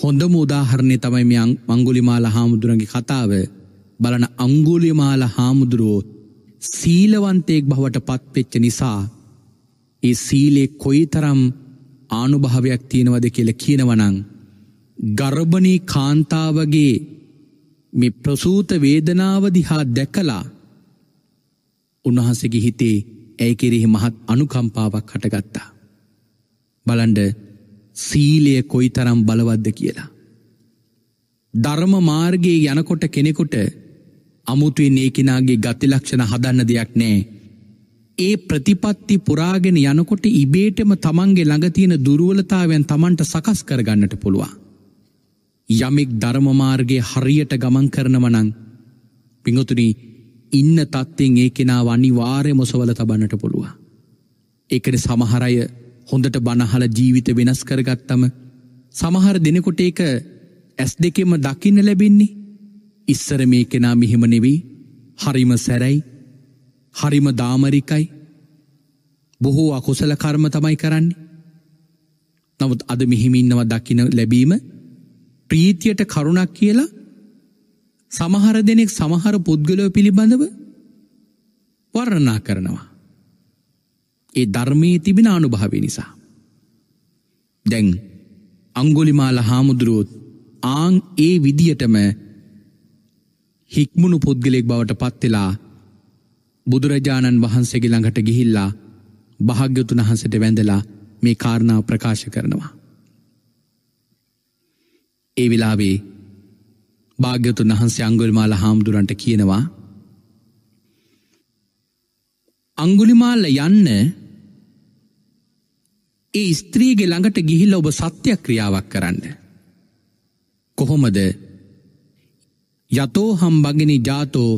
Speaker 1: හොඳම උදාහරණය තමයි මේ මංගුලිමාල හාමුදුරන්ගේ කතාව බලන අංගුලිමාල හාමුදුරුවෝ සීලවන්තයෙක් බවට පත්වෙච්ච නිසා ඒ සීලේ කොයි තරම් ආනුභාවයක් තියෙනවද කියල කියනවනං ගර්භණී කාන්තාවගේ මේ ප්‍රසූත වේදනාව දිහා දැකලා උන්වහන්සේගේ හිතේ ඇයි කෙරෙහි මහත් අනුකම්පාවක් හටගත්තා. බලන්ඩ සීලය කොයි තරම් බලවද්ද කියලා. ධර්ම මාර්ගයේ යනකොට කෙනෙකොට අමුතුවෙන් ඒකෙනගේ ගතිලක්ෂණ හදන්න දෙයක් නෑ. ඒ ප්‍රතිපත්ති පුරාගෙන යනකොට ඉබේටම තමන්ගේ ළඟතියෙන දුරුවලතාවයන් තමන්ට සකස් කරගන්නට පුළුවන්. යමෙක් ධර්මමාර්ගේ හරියට ගමන් කරනවනං පිංහතුනී ඉන්න තත්තිෙන් ඒ කෙනා වනි වාරය මොසවල තබන්නට පුළුවන්. ඒකන සමහරය හොඳට බනහල ජීවිත වෙනස් කරගත්තම සමහර දෙනකොට ඒක ඇස් දෙකෙම දකින්න ලැබෙන්නේ ඉස්සර මේ කෙනා මෙහෙම නෙවෙයි හරිම සැරයි හරිම දාමරිකයි බොහෝ අකුසල කර්ම තමයි කරන්නේ නමුත් අද මෙහිමින්නව දකින ලැබීම ප්‍රීතියට කරුණක් කියලා සමහර දෙනෙක් සමහර පුද්ගලය පිළිබඳව වර්ණනා කරනවා. ඒ ධර්මයේ තිබෙන අනුභාවය නිසා. දැන් අංගොලිමාල හාමුදුරුවොත් ආං ඒ විදියටම හික්මුණු පුද්ගලෙක් බවට පත්වෙලා බුදුරජාණන් වහන්සේගේ ළඟට ගිහිල්ලා භාග්‍යතුන් වහන්සට වැඳලා මේ කාරණාව ප්‍රකාශ කරනවා. ඒ වෙලාවේ භාග්‍යතුන් වහන්සේ අංගුල්මාල හාමුදුරන්ට කියනවා අංගුලිමාල්ල යන්න ඒ ස්ත්‍රීගේ ළඟට ගිහිල්ල ඔබ සත්‍යයක් ක්‍රියාවක් කරන්න. කොහොමද යතෝ හම්බගිනි ජාතෝ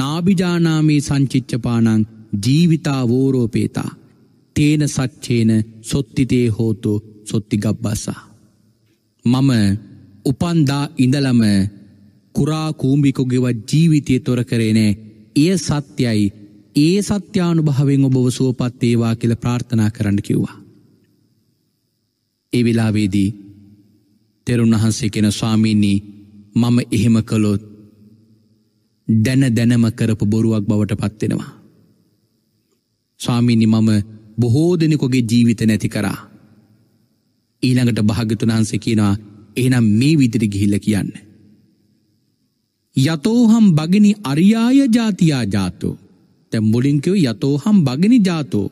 Speaker 1: නාබිජානාමී සංචිච්චපානං ජීවිතා වෝරෝපේතා තේන සච්චේන සොත්තිතේ හෝතෝ සොත්තිගබ්බසා. මම උපන්දා ඉඳලම කුරා කූම්බිකුගෙවත් ජීවිතය තොර කරේනෑ එය සත්‍යයි ඒ සත්‍යානු භාවෙන් ඔබව සුවපත්තේවා කියල ප්‍රාර්ථනා කරන්න කිව්වා. ඒ වෙලාවේදී තෙරුන් වහන්සේ කෙන ස්වාමීනී මම එහෙම කළොත් දැන දැනම කරපු බොරුවක් බවට පත්වෙනවා. ස්වාමීනි මම බොහෝ දෙනෙකුගේ ජීවිත නැති කරා. ඊළඟට භාගතුනාන්සේ කියනවා එහනම් මේ විදිරි ගිහිල්ල කියන්න. යතෝහම් බගනි අරියාය ජාතියා ජාතෝ තැම් මුලින්කව යතෝහම් බගනි ජාතෝ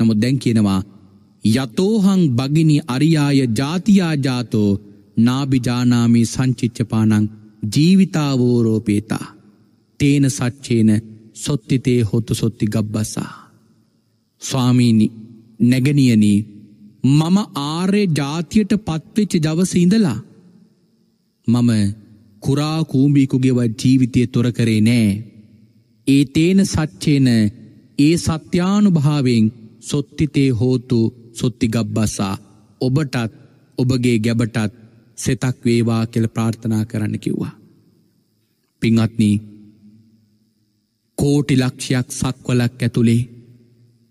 Speaker 1: නමුත් දැන් කියනවා යතෝහං බගිනි අරියාය ජාතියා ජාතෝ නාබිජානාමී සංචිච්චපානං ජීවිතාවෝරෝපේතා. තේන සච්චේන සොත්තිතේ හොතු සොත්ති ගබ්බසා. ස්වාමීනි නැගනියනී මම ආරය ජාතියට පත්වෙච්ච දවසඉඳලා. මම කුරා කූම්බිකුගෙව ජීවිතය තොර කරේ නෑ. ඒ තේන සච්චේන ඒ සත්‍යානු භාවෙන් සොත්තිතේ හෝතු සොත්ති ගබ්බස්සා ඔබටත් ඔබගේ ගැබටත් සෙතක් වේවා කෙල ප්‍රාර්ථනා කරන්න කිව්වා. පිංහත්නී කෝටි ලක්ෂයක් සක්වලක් ඇතුළේ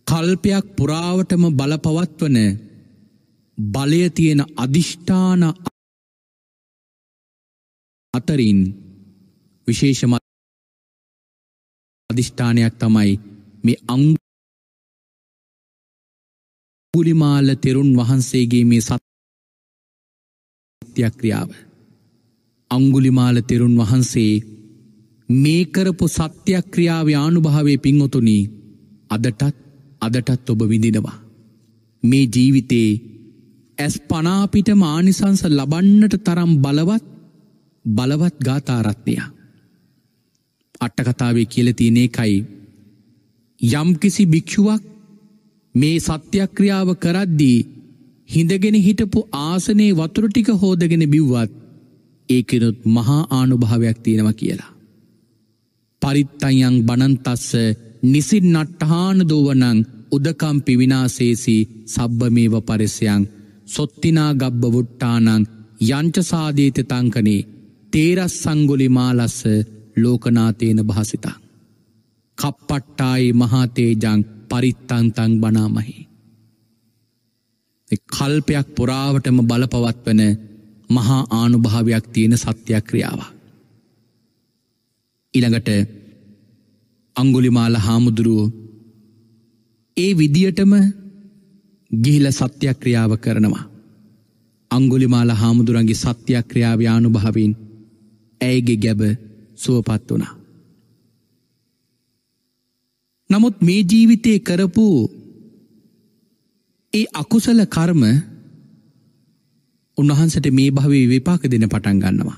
Speaker 1: කල්පයක් පුරාවටම බලපවත්වන බලය තියෙන අධිෂ්ඨාන අතරින් විශේෂම අධිෂ්ඨානයක් තමයි මේ අංග කුලිමාල තෙරුන් වහන්සේගේ මේ සත්‍යක්‍රියාව. අංගුලිමාල තෙරුන් වහන්සේ මේකරපු සත්‍යක්‍රියාව යානුභාවේ පින්වතුනී අදටත් අදටත් ඔබ විඳිනවා. මේ ජීවිතේ ඇස් පනාපිට මානිසංස ලබන්නට තරම් බලවත් බලවත් ගාතාරත්නයා. අට්ටකතාවේ කියලතිනේ කයි. යම්කිසි භික්‍ෂුවක් මේ සත්‍යක්‍රියාව කරද්දී හිඳගෙන හිටපු ආසනේ වතුර ටික හෝදගෙන බිව්වත් ඒකිනුත් මහා ආනුභාවයක් තියෙනවා කියලා. පරිත්තයන් බනන්තස්ස නිසින් නට්ටහාන දෝවනං උදකම්පි විනාසේසි සබ්බමේව පරිසයන් සොත්තිනා ගබ්බ වුට්ටානං යංචසාදීත තංකනේ තේරස් සංගුලි මාලස්ස ලෝකනාතේන භාසිතා. කප්පට්ටායි මහාතේජං පරිත්තන්තං බනාමහි. කල්පයක් පුරාවටම බලපවත්වන මහා ආනුභාවයක් තියෙන සත්‍යක්‍රියාව. ඉළඟට අංගුලිමාල හාමුදුරුවෝ ඒ විදියටම ගිහිල සත්‍යක්‍රියාව කරනවා. අංගුලිමාල හාමුදුරන්ගේ සත්‍යක්‍රියාව යානුභාවින් ඇයගේ ගැබ සුවපත් වනා. නමුත් මේ ජීවිතේ කරපු ඒ අකුසල කර්ම උන්වහන්සට මේ භවී විපාක දෙන පටන් ගන්නවා.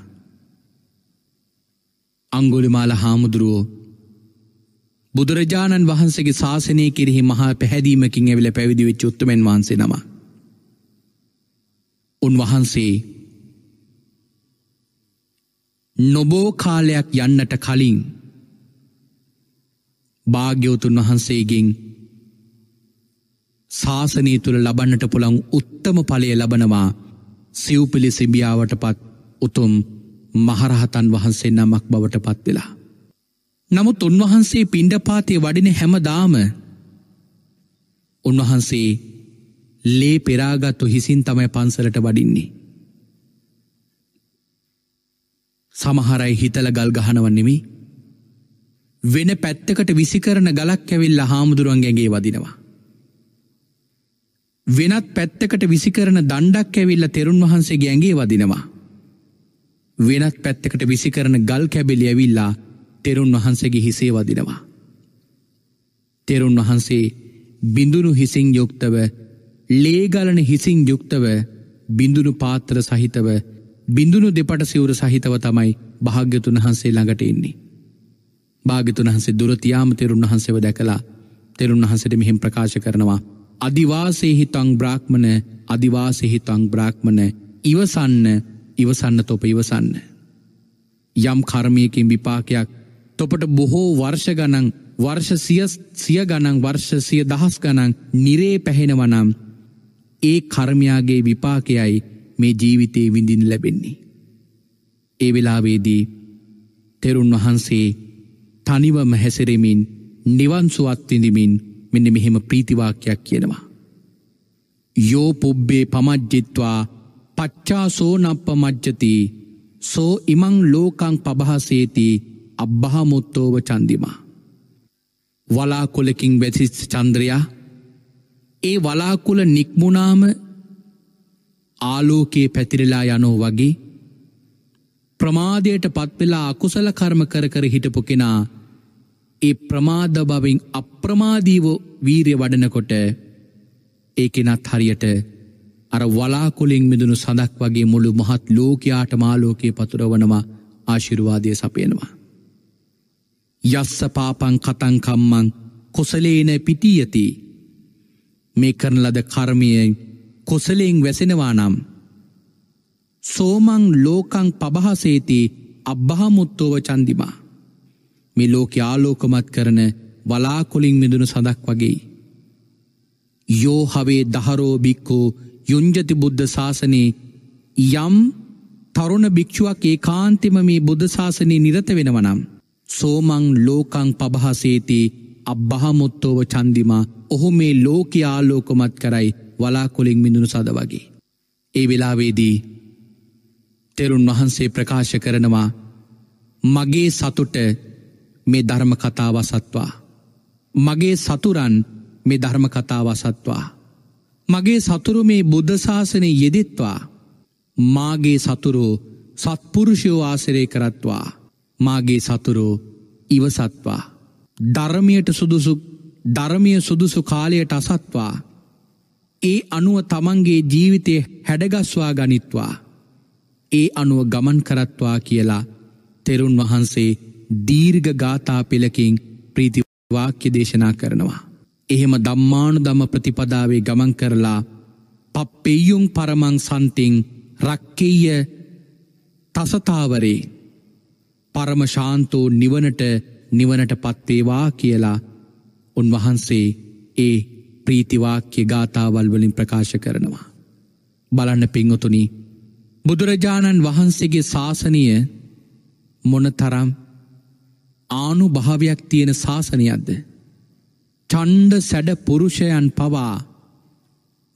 Speaker 1: අංගොලිමාල හාමුදුරුවෝ බුදුරජාණන් වහන්සගේ ශාසනය කෙරෙහි මහා පැහැදීමකින් ඇවිල පැවිදිවෙච් චුත්තමෙන් වහන්සේ නම. උන්වහන්සේ නොබෝ කාලයක් යන්නට කලින් භාග්‍යවතුන් වහන්සේගෙන් ශාසනය තුළ ලබන්නට පුළන් උත්තම ඵලය ලබනවා සිව්පිලි සිබියාවට පත් උතුම් මහරහතන් වහන්සේ නමක් බවට පත්වෙලා. නමුත් උන්වහන්සේ පිණ්ඩපාතය වඩින හැමදාම උන්වහන්සේ ලේ පෙරාගත්තු හිසින් තමයි පන්සලට වඩින්නේ. සමහරයි හිතල ගල් ගහනවන්නෙමි වෙන පැත්තකට විසිකරන ගලක් ඇවිල්ල හාමුදුරුවන්ගැගේ වදිනවා. වෙනත් පැත්තකට විසිකරන දණ්ඩක් ඇවිල්ල තෙරුන් වහන්සේ ගැන්ගේ වදිනවා. වෙනත් පැත්තකට විසිකරන ගල් කැබෙලි ඇවිල්ලා තෙරුන් වහන්සේගේ හිසේ වදිනවා. තෙරුන් වහන්සේ බිඳුණු හිසිං යුක්තව ලේගලන හිසිං යුක්තව බිඳුණු පාත්‍ර සහිතව බිඳුණු දෙපට සිවුර සහිතව තමයි භාග්‍යතුන් වහන්සේ ළඟට එන්නේ. භාගතුන් වහන්සේ දුර තියාම තෙරුන් වහන්සේව දැකලා තෙරුන් වහන්සට මෙහිම් ප්‍රකාශ කරනවා. අධිවාසයහි තං බ්‍රාක්්මණ අධිවාසෙහි තං බ්‍රාක්්මණ ඉවසන්න ඉවසන්න තොප ඉවසන්න. යම් කර්මයකින් විපාකයක් තොපට බොහෝ වර්ෂ ගනන් වර්ෂ සිය ගනන් වර්ෂ සිය දහස් ගනන් නිරේ පැහෙනවනම් ඒ කර්මයාගේ විපාකයයි මේ ජීවිතේ විඳින් ලැබෙන්නේ. ඒ වෙලාවේදී තෙරුන් වහන්සේ තනිවම හැසිරෙමින් නිවන්සුවත්විඳමින් මෙන්න මෙහෙම ප්‍රීතිවාක්‍යයක් කියනවා. යෝ පුබ්බේ පමජ්ජිත්වා පච්චා සෝනප්ප මජ්ජති සෝ ඉමං ලෝකං පබහසේති අබ්බහමුත්තෝව චන්දිමා. වලාකොලකින් වැසිස් චන්ද්‍රයා ඒ වලාකුල නික්මුණාම ආලෝකයේ පැතිරලා යනෝ වගේ ප්‍රමාදයට පත්වෙලා අකුසල කර්ම කර කර හිටපු කෙනා ඒ ප්‍රමාධ බවින් අප්‍රමාදීව වීරය වඩනකොට ඒකෙනත් හරියට අර වලාකොලින් මිදුණු සඳක් වගේ මුළු මහත් ලෝකයාට මාලෝකයේ පතුරවනවා ආශිරුවාදය සපයනවා. යස්ස පාපං කතංකම්මං කොසලේන පිටීයති මේ කරන ලද කර්මියෙන් කොසලෙෙන් වැසෙනවා නම්. සෝමං ලෝකං පබහසේති අබ්බහමුත්තෝව චන්දිමා. මේ ලෝක යාලෝකමත් කරන වලාකොලින් මිදුණු සඳක් වගේ. යෝ හවේ දහරෝභික්කෝ යුංජති බුද්ධ ශාසනයේ යම් තරුණ භික්‍ෂුවක් ඒ කාන්තිම මේ බුද්ධ ශාසනය නිරත වෙනවනම්. සෝමං ලෝකං පබහසේති අබ්බහමුත්තෝව චන්දිමා ඔහු මේ ලෝක යාලෝකමත් කරයි වලාකොලින් මිඳුණු සද වගේ. ඒ වෙලාවේදී තෙරුන් වහන්සේ ප්‍රකාශ කරනවා මගේ සතුට මේ ධර්ම කතාව සත්වා. මගේ සතුරන් මේ ධර්ම කතාව සත්වා. මගේ සතුරු මේ බුද්ධශාසනය යෙදෙත්වා. මාගේ සතුරු සත්පුරුෂයෝ ආසරය කරත්වා. මාගේ සතුරු ඉවසත්වා. ධර්මයට සුදුසු ධර්මය සුදුසු කාලයට අසත්වා. ඒ අනුව තමන්ගේ ජීවිතය හැඩගස්වා ගනිත්වා. ඒ අනුව ගමන් කරත්වා කියලා තෙරුන් වහන්සේ දීර්ඝ ගාථා පෙළකින් ප්‍රීතිවාක්‍ය දේශනා කරනවා. එහෙම දම්මානු දම ප්‍රතිපදාවේ ගමන් කරලා පප්පෙයුම් පරමං සන්තිං රක්කෙය තසතාවරේ පරම ශාන්තෝ නිවනට නිවනට පත්වේවා කියලා උන්වහන්සේ ඒ ප්‍රීතිවාක්‍ය ගාථාවල් වලින් ප්‍රකාශ කරනවා. බලන්න පිංවතුනි බුදුරජාණන් වහන්සේගේ ශාසනය මොන තරම් ආනු භාවයක් තියෙන ශාසනයක්ද. චණ්ඩ සැඩ පුරුෂයන් පවා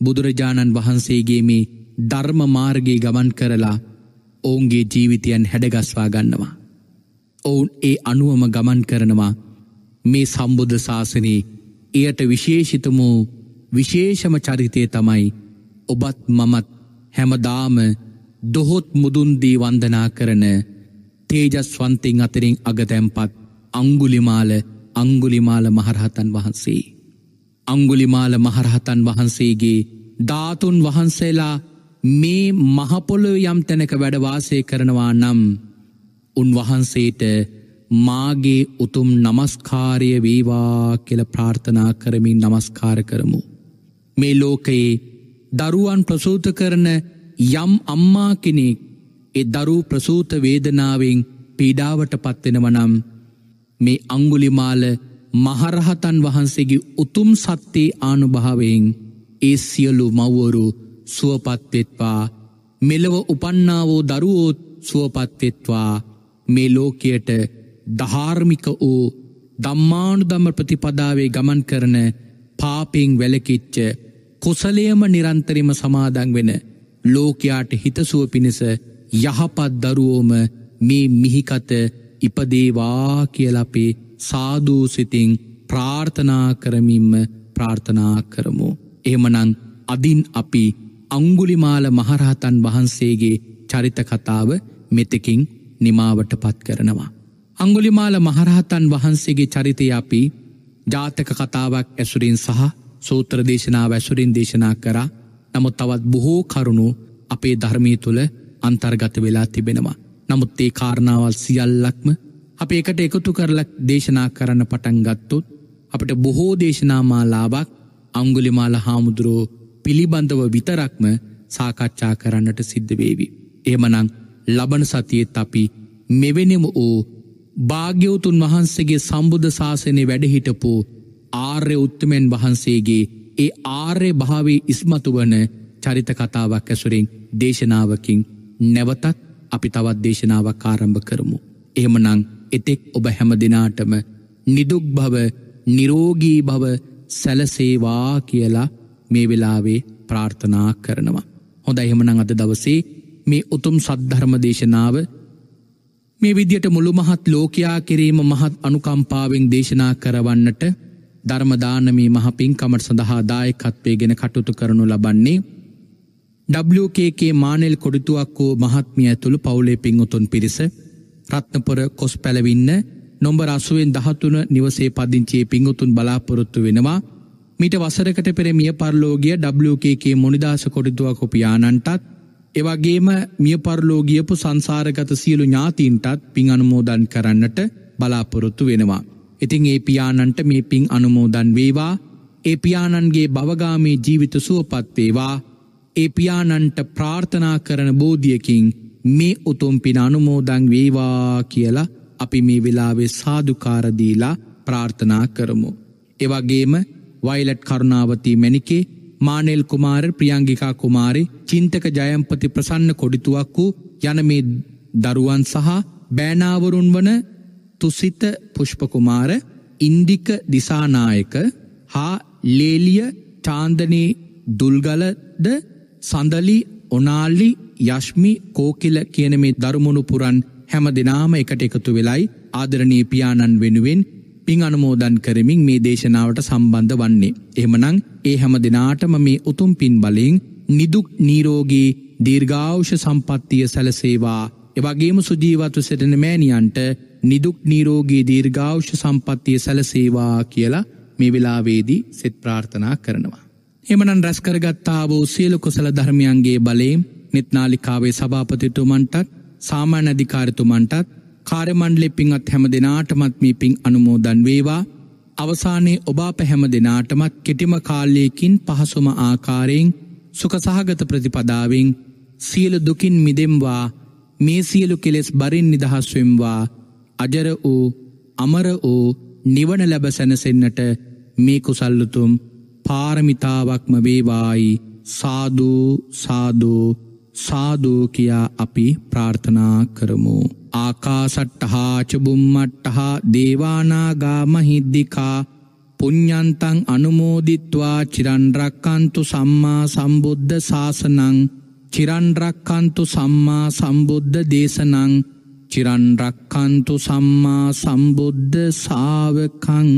Speaker 1: බුදුරජාණන් වහන්සේගේ මේ ධර්ම මාර්ගයේ ගමන් කරලා ඔවුන්ගේ ජීවිතයන් හැඩගස්වා ගන්නවා. ඔවුන් ඒ අනුවම ගමන් කරනවා මේ සම්බුද්ධ ශාසනයේ එයට විශේෂිතමූ විශේෂම චරිතය තමයි ඔබත් මමත් හැමදාම දොහොත් මුදුන්දී වන්දනා කරන තේජස්වන්තිං අතරින් අගතැම්පත් අංගුලිමාල අංගුලිමාල මහරහතන් වහන්සේ. අංගුලිමාල මහරහතන් වහන්සේගේ ධාතුන් වහන්සේලා මේ මහපොළො යම් තැනක වැඩවාසය කරනවා නම් උන්වහන්සේට මාගේ උතුම් නමස්කාරය වේවා කෙල ප්‍රාර්ථනා කරමින් නමස්කාර කරමු. මේ ලෝකයේ දරුවන් ප්‍රසූත කරන යම් අම්මා කෙනෙක් එ දරු ප්‍රසූත වේදනාවෙන් පීඩාවට පත්වෙනවනම් මේ අංගුලිමාල මහරහතන් වහන්සේගේ උතුම් සත්‍යයේ ආනුභාවයෙන් ඒ සියලු මව්වරු සුවපත්වෙත්වා මෙලොව උපන්නාවෝ දරුවෝත් සුවපත්වෙත්වා මේ ලෝකයට ධාර්මික වූ දම්මානුදම ප්‍රතිපදාවේ ගමන් කරන පාපෙන් වැලකිච්ච කොසලයම නිරන්තරිම සමාදන් වෙන ලෝකයාට හිතසුව පිණිස යහපත් දරුවෝම මේ මිහිකත ඉපදේවා කියලපේ සාධූසිතිං ප්‍රාර්ථනා කරමින්ම ප්‍රාර්ථනා කරමු. එහමනං අදින් අපි අංගුලිමාල මහරහතන් වහන්සේගේ චරිතකතාව මෙතකින් නිමාවට පත් කරනවා. අංගුලිමාල මහරහතන් වහන්සේගේ චරිතය අපි ජාතක කතාවක් ඇසුරින් සහ සූත්‍රදේශනා වැසුරින් දේශනා කරා නමුත් තවත් බොහෝ කරුණු අපේ ධර්මී තුළ අන්තර්ගත වෙලා තිබෙනවා. නමුත් ඒ කාරණාවල් සියල්ලක්ම අප එකට එකතු කරලක් දේශනා කරන්න පටන්ගත්තොත් අපට බොහෝ දේශනාමාලාවක් අංගුලිමාල හාමුදුරෝ පිළිබඳව විතරක්ම සාකච්ඡා කරන්නට සිද්ධවේවි. එහමනං ලබන සතියත් අපි මෙවෙනෙම ඕ භාග්‍යවතුන් වහන්සේගේ සම්බුධ ශාසනය වැඩහිටපු ආර්ය උත්තමෙන් වහන්සේගේ ඒ ආර්ය භාවේ ඉස්මතු වන චරිත කතාවක් ඇසුරෙන් දේශනාවකින් නැවතත් අපි තවත් දේශනාවක් ආරම්භ කරමු. එහෙමනං එතෙක් ඔබ හැම දෙනාටම නිදුක් භව නිරෝගී භව සැලසේවා කියලා මේ වෙලාවේ ප්‍රාර්ථනා කරනවා. හොඳ එහෙමනං අද දවසේ මේ උතුම් සද්ධර්ම දේශනාව මේ විදියට මුළු මහත් ලෝකයා කිරීම මහත් අනුකම්පාවෙන් දේශනා කරවන්නට ධර්මදානමී මහ පින්කමට සඳහා දායකත්වය ගෙන කටුතු කරනු ලබන්නේ WKගේ මානෙල් කොඩිතුවක්කෝ මහත්මිය ඇතුළු පවුලේ පින්වතුන් පිරිස රත්නපොර කොස් පැලවින්න නොම්බර අසුවෙන් දහතුන නිවසේ පදිංචයේ පිංගුතුන් බලාපොරොත්තු වෙනවා මීට වසරකට පෙර මිය පරලෝගිය WKගේ මොනිදාස කොඩිදුවක් කොපියානන්ටත් එවගේම මිය පරලෝගියපු සංසාරගත සියලු ඥාතීන්ටත් පින් අනුමෝදන් කරන්නට බලාපොරොත්තු වෙනවා. ඉතිං ඒ පියාණන්ට මේ පින් අනුමෝදන් වේවා ඒ පියාණන්ගේ බවගාමී ජීවිත සුවපත්වේවා ඒ පියාණන්ට ප්‍රාර්ථනා කරන බෝධියකින් මේ උතුම් පින අනුමෝදන් වේවා කියලා අපි මේ වෙලාවේ සාදුකාර දීලා ප්‍රාර්ථනා කරමු. ඒ වගේම වයිලට් කරුණාවති මැණිකේ, මානෙල් කුමාර, ප්‍රියංගිකා කුමාරි, චින්තක ජයම්පති ප්‍රසන්න කොඩිතුවක්කු යන මේ දරුවන් සහ බෑනාවරුන් වන තුසිත පුෂ්ප කුමාර, ඉන්දික දිසානායක හා ලේලිය චාන්දනේ දුල්ගලද සඳලි ඔනාල්ලි යශ්මි කෝකිල කියන මේ දරුමුණු පුරන් හැම දෙනාම එකට එකතු වෙලයි ආදරණී පියාණන් වෙනුවෙන් පින් අනුමෝදන් කරමින් මේ දේශනාවට සම්බන්ධ වන්නේ. එහෙමනං ඒ හැම දෙනාටම මේ උතුම් පින් බලින් නිදුක් නීරෝගී දීර්ඝාවෂ සම්පත්තිය සැලසේවා එවගේම සුජීවත්ව සිටින මෑණියන්ට නිදුක් නීරෝගී දීර්ඝාවෂ සම්පත්තිය සැලසේවා කියලා මේ වෙලාවේදී සෙත් ප්‍රාර්ථනා කරනවා. එමනන් රැස්කරගත්තාාව සියලු කුසල ධර්මියන්ගේ බලේ නිත්නාලිකාවේ සභාපතිතුමන්ටත් සාමාන්‍ය අධිකාරතුමන්ටත් කාරමණ්ඩලෙ පිංත් හැම දෙනාටමත් මේ පින් අනුමෝදන් වේවා අවසානයේ ඔබාප හැම දෙනාටමත් කෙටිම කාල්ලයකින් පහසුම ආකාරයෙන් සුකසහගත ප්‍රතිපදාවෙන් සියලු දුකින් මිදෙම්වා මේ සියලු කෙලෙස් බරින් නිදහස්වෙම්වා අජර වූ අමර වූ නිවන ලැබ සැනසෙන්න්නට මේ කුසල්ලුතුම් පාරමිතාවක්ම වේවායි සාධූ සාධූ සාධූ කියා අපි ප්‍රාර්ථනා කරමු. ආකාසට්ටහා චබුම්මට්ටහා දේවානාගා මහිද්දිකා පුඤ්ඥන්තං අනුමෝදිත්වා චිරන්රක්කන්තු සම්මා සම්බුද්ධ සාසනං චිරන්රක්කන්තු සම්මා සම්බුද්ධ දේශනං චිරන්රක්කන්තු සම්මා සම්බුද්ධ සාාවකං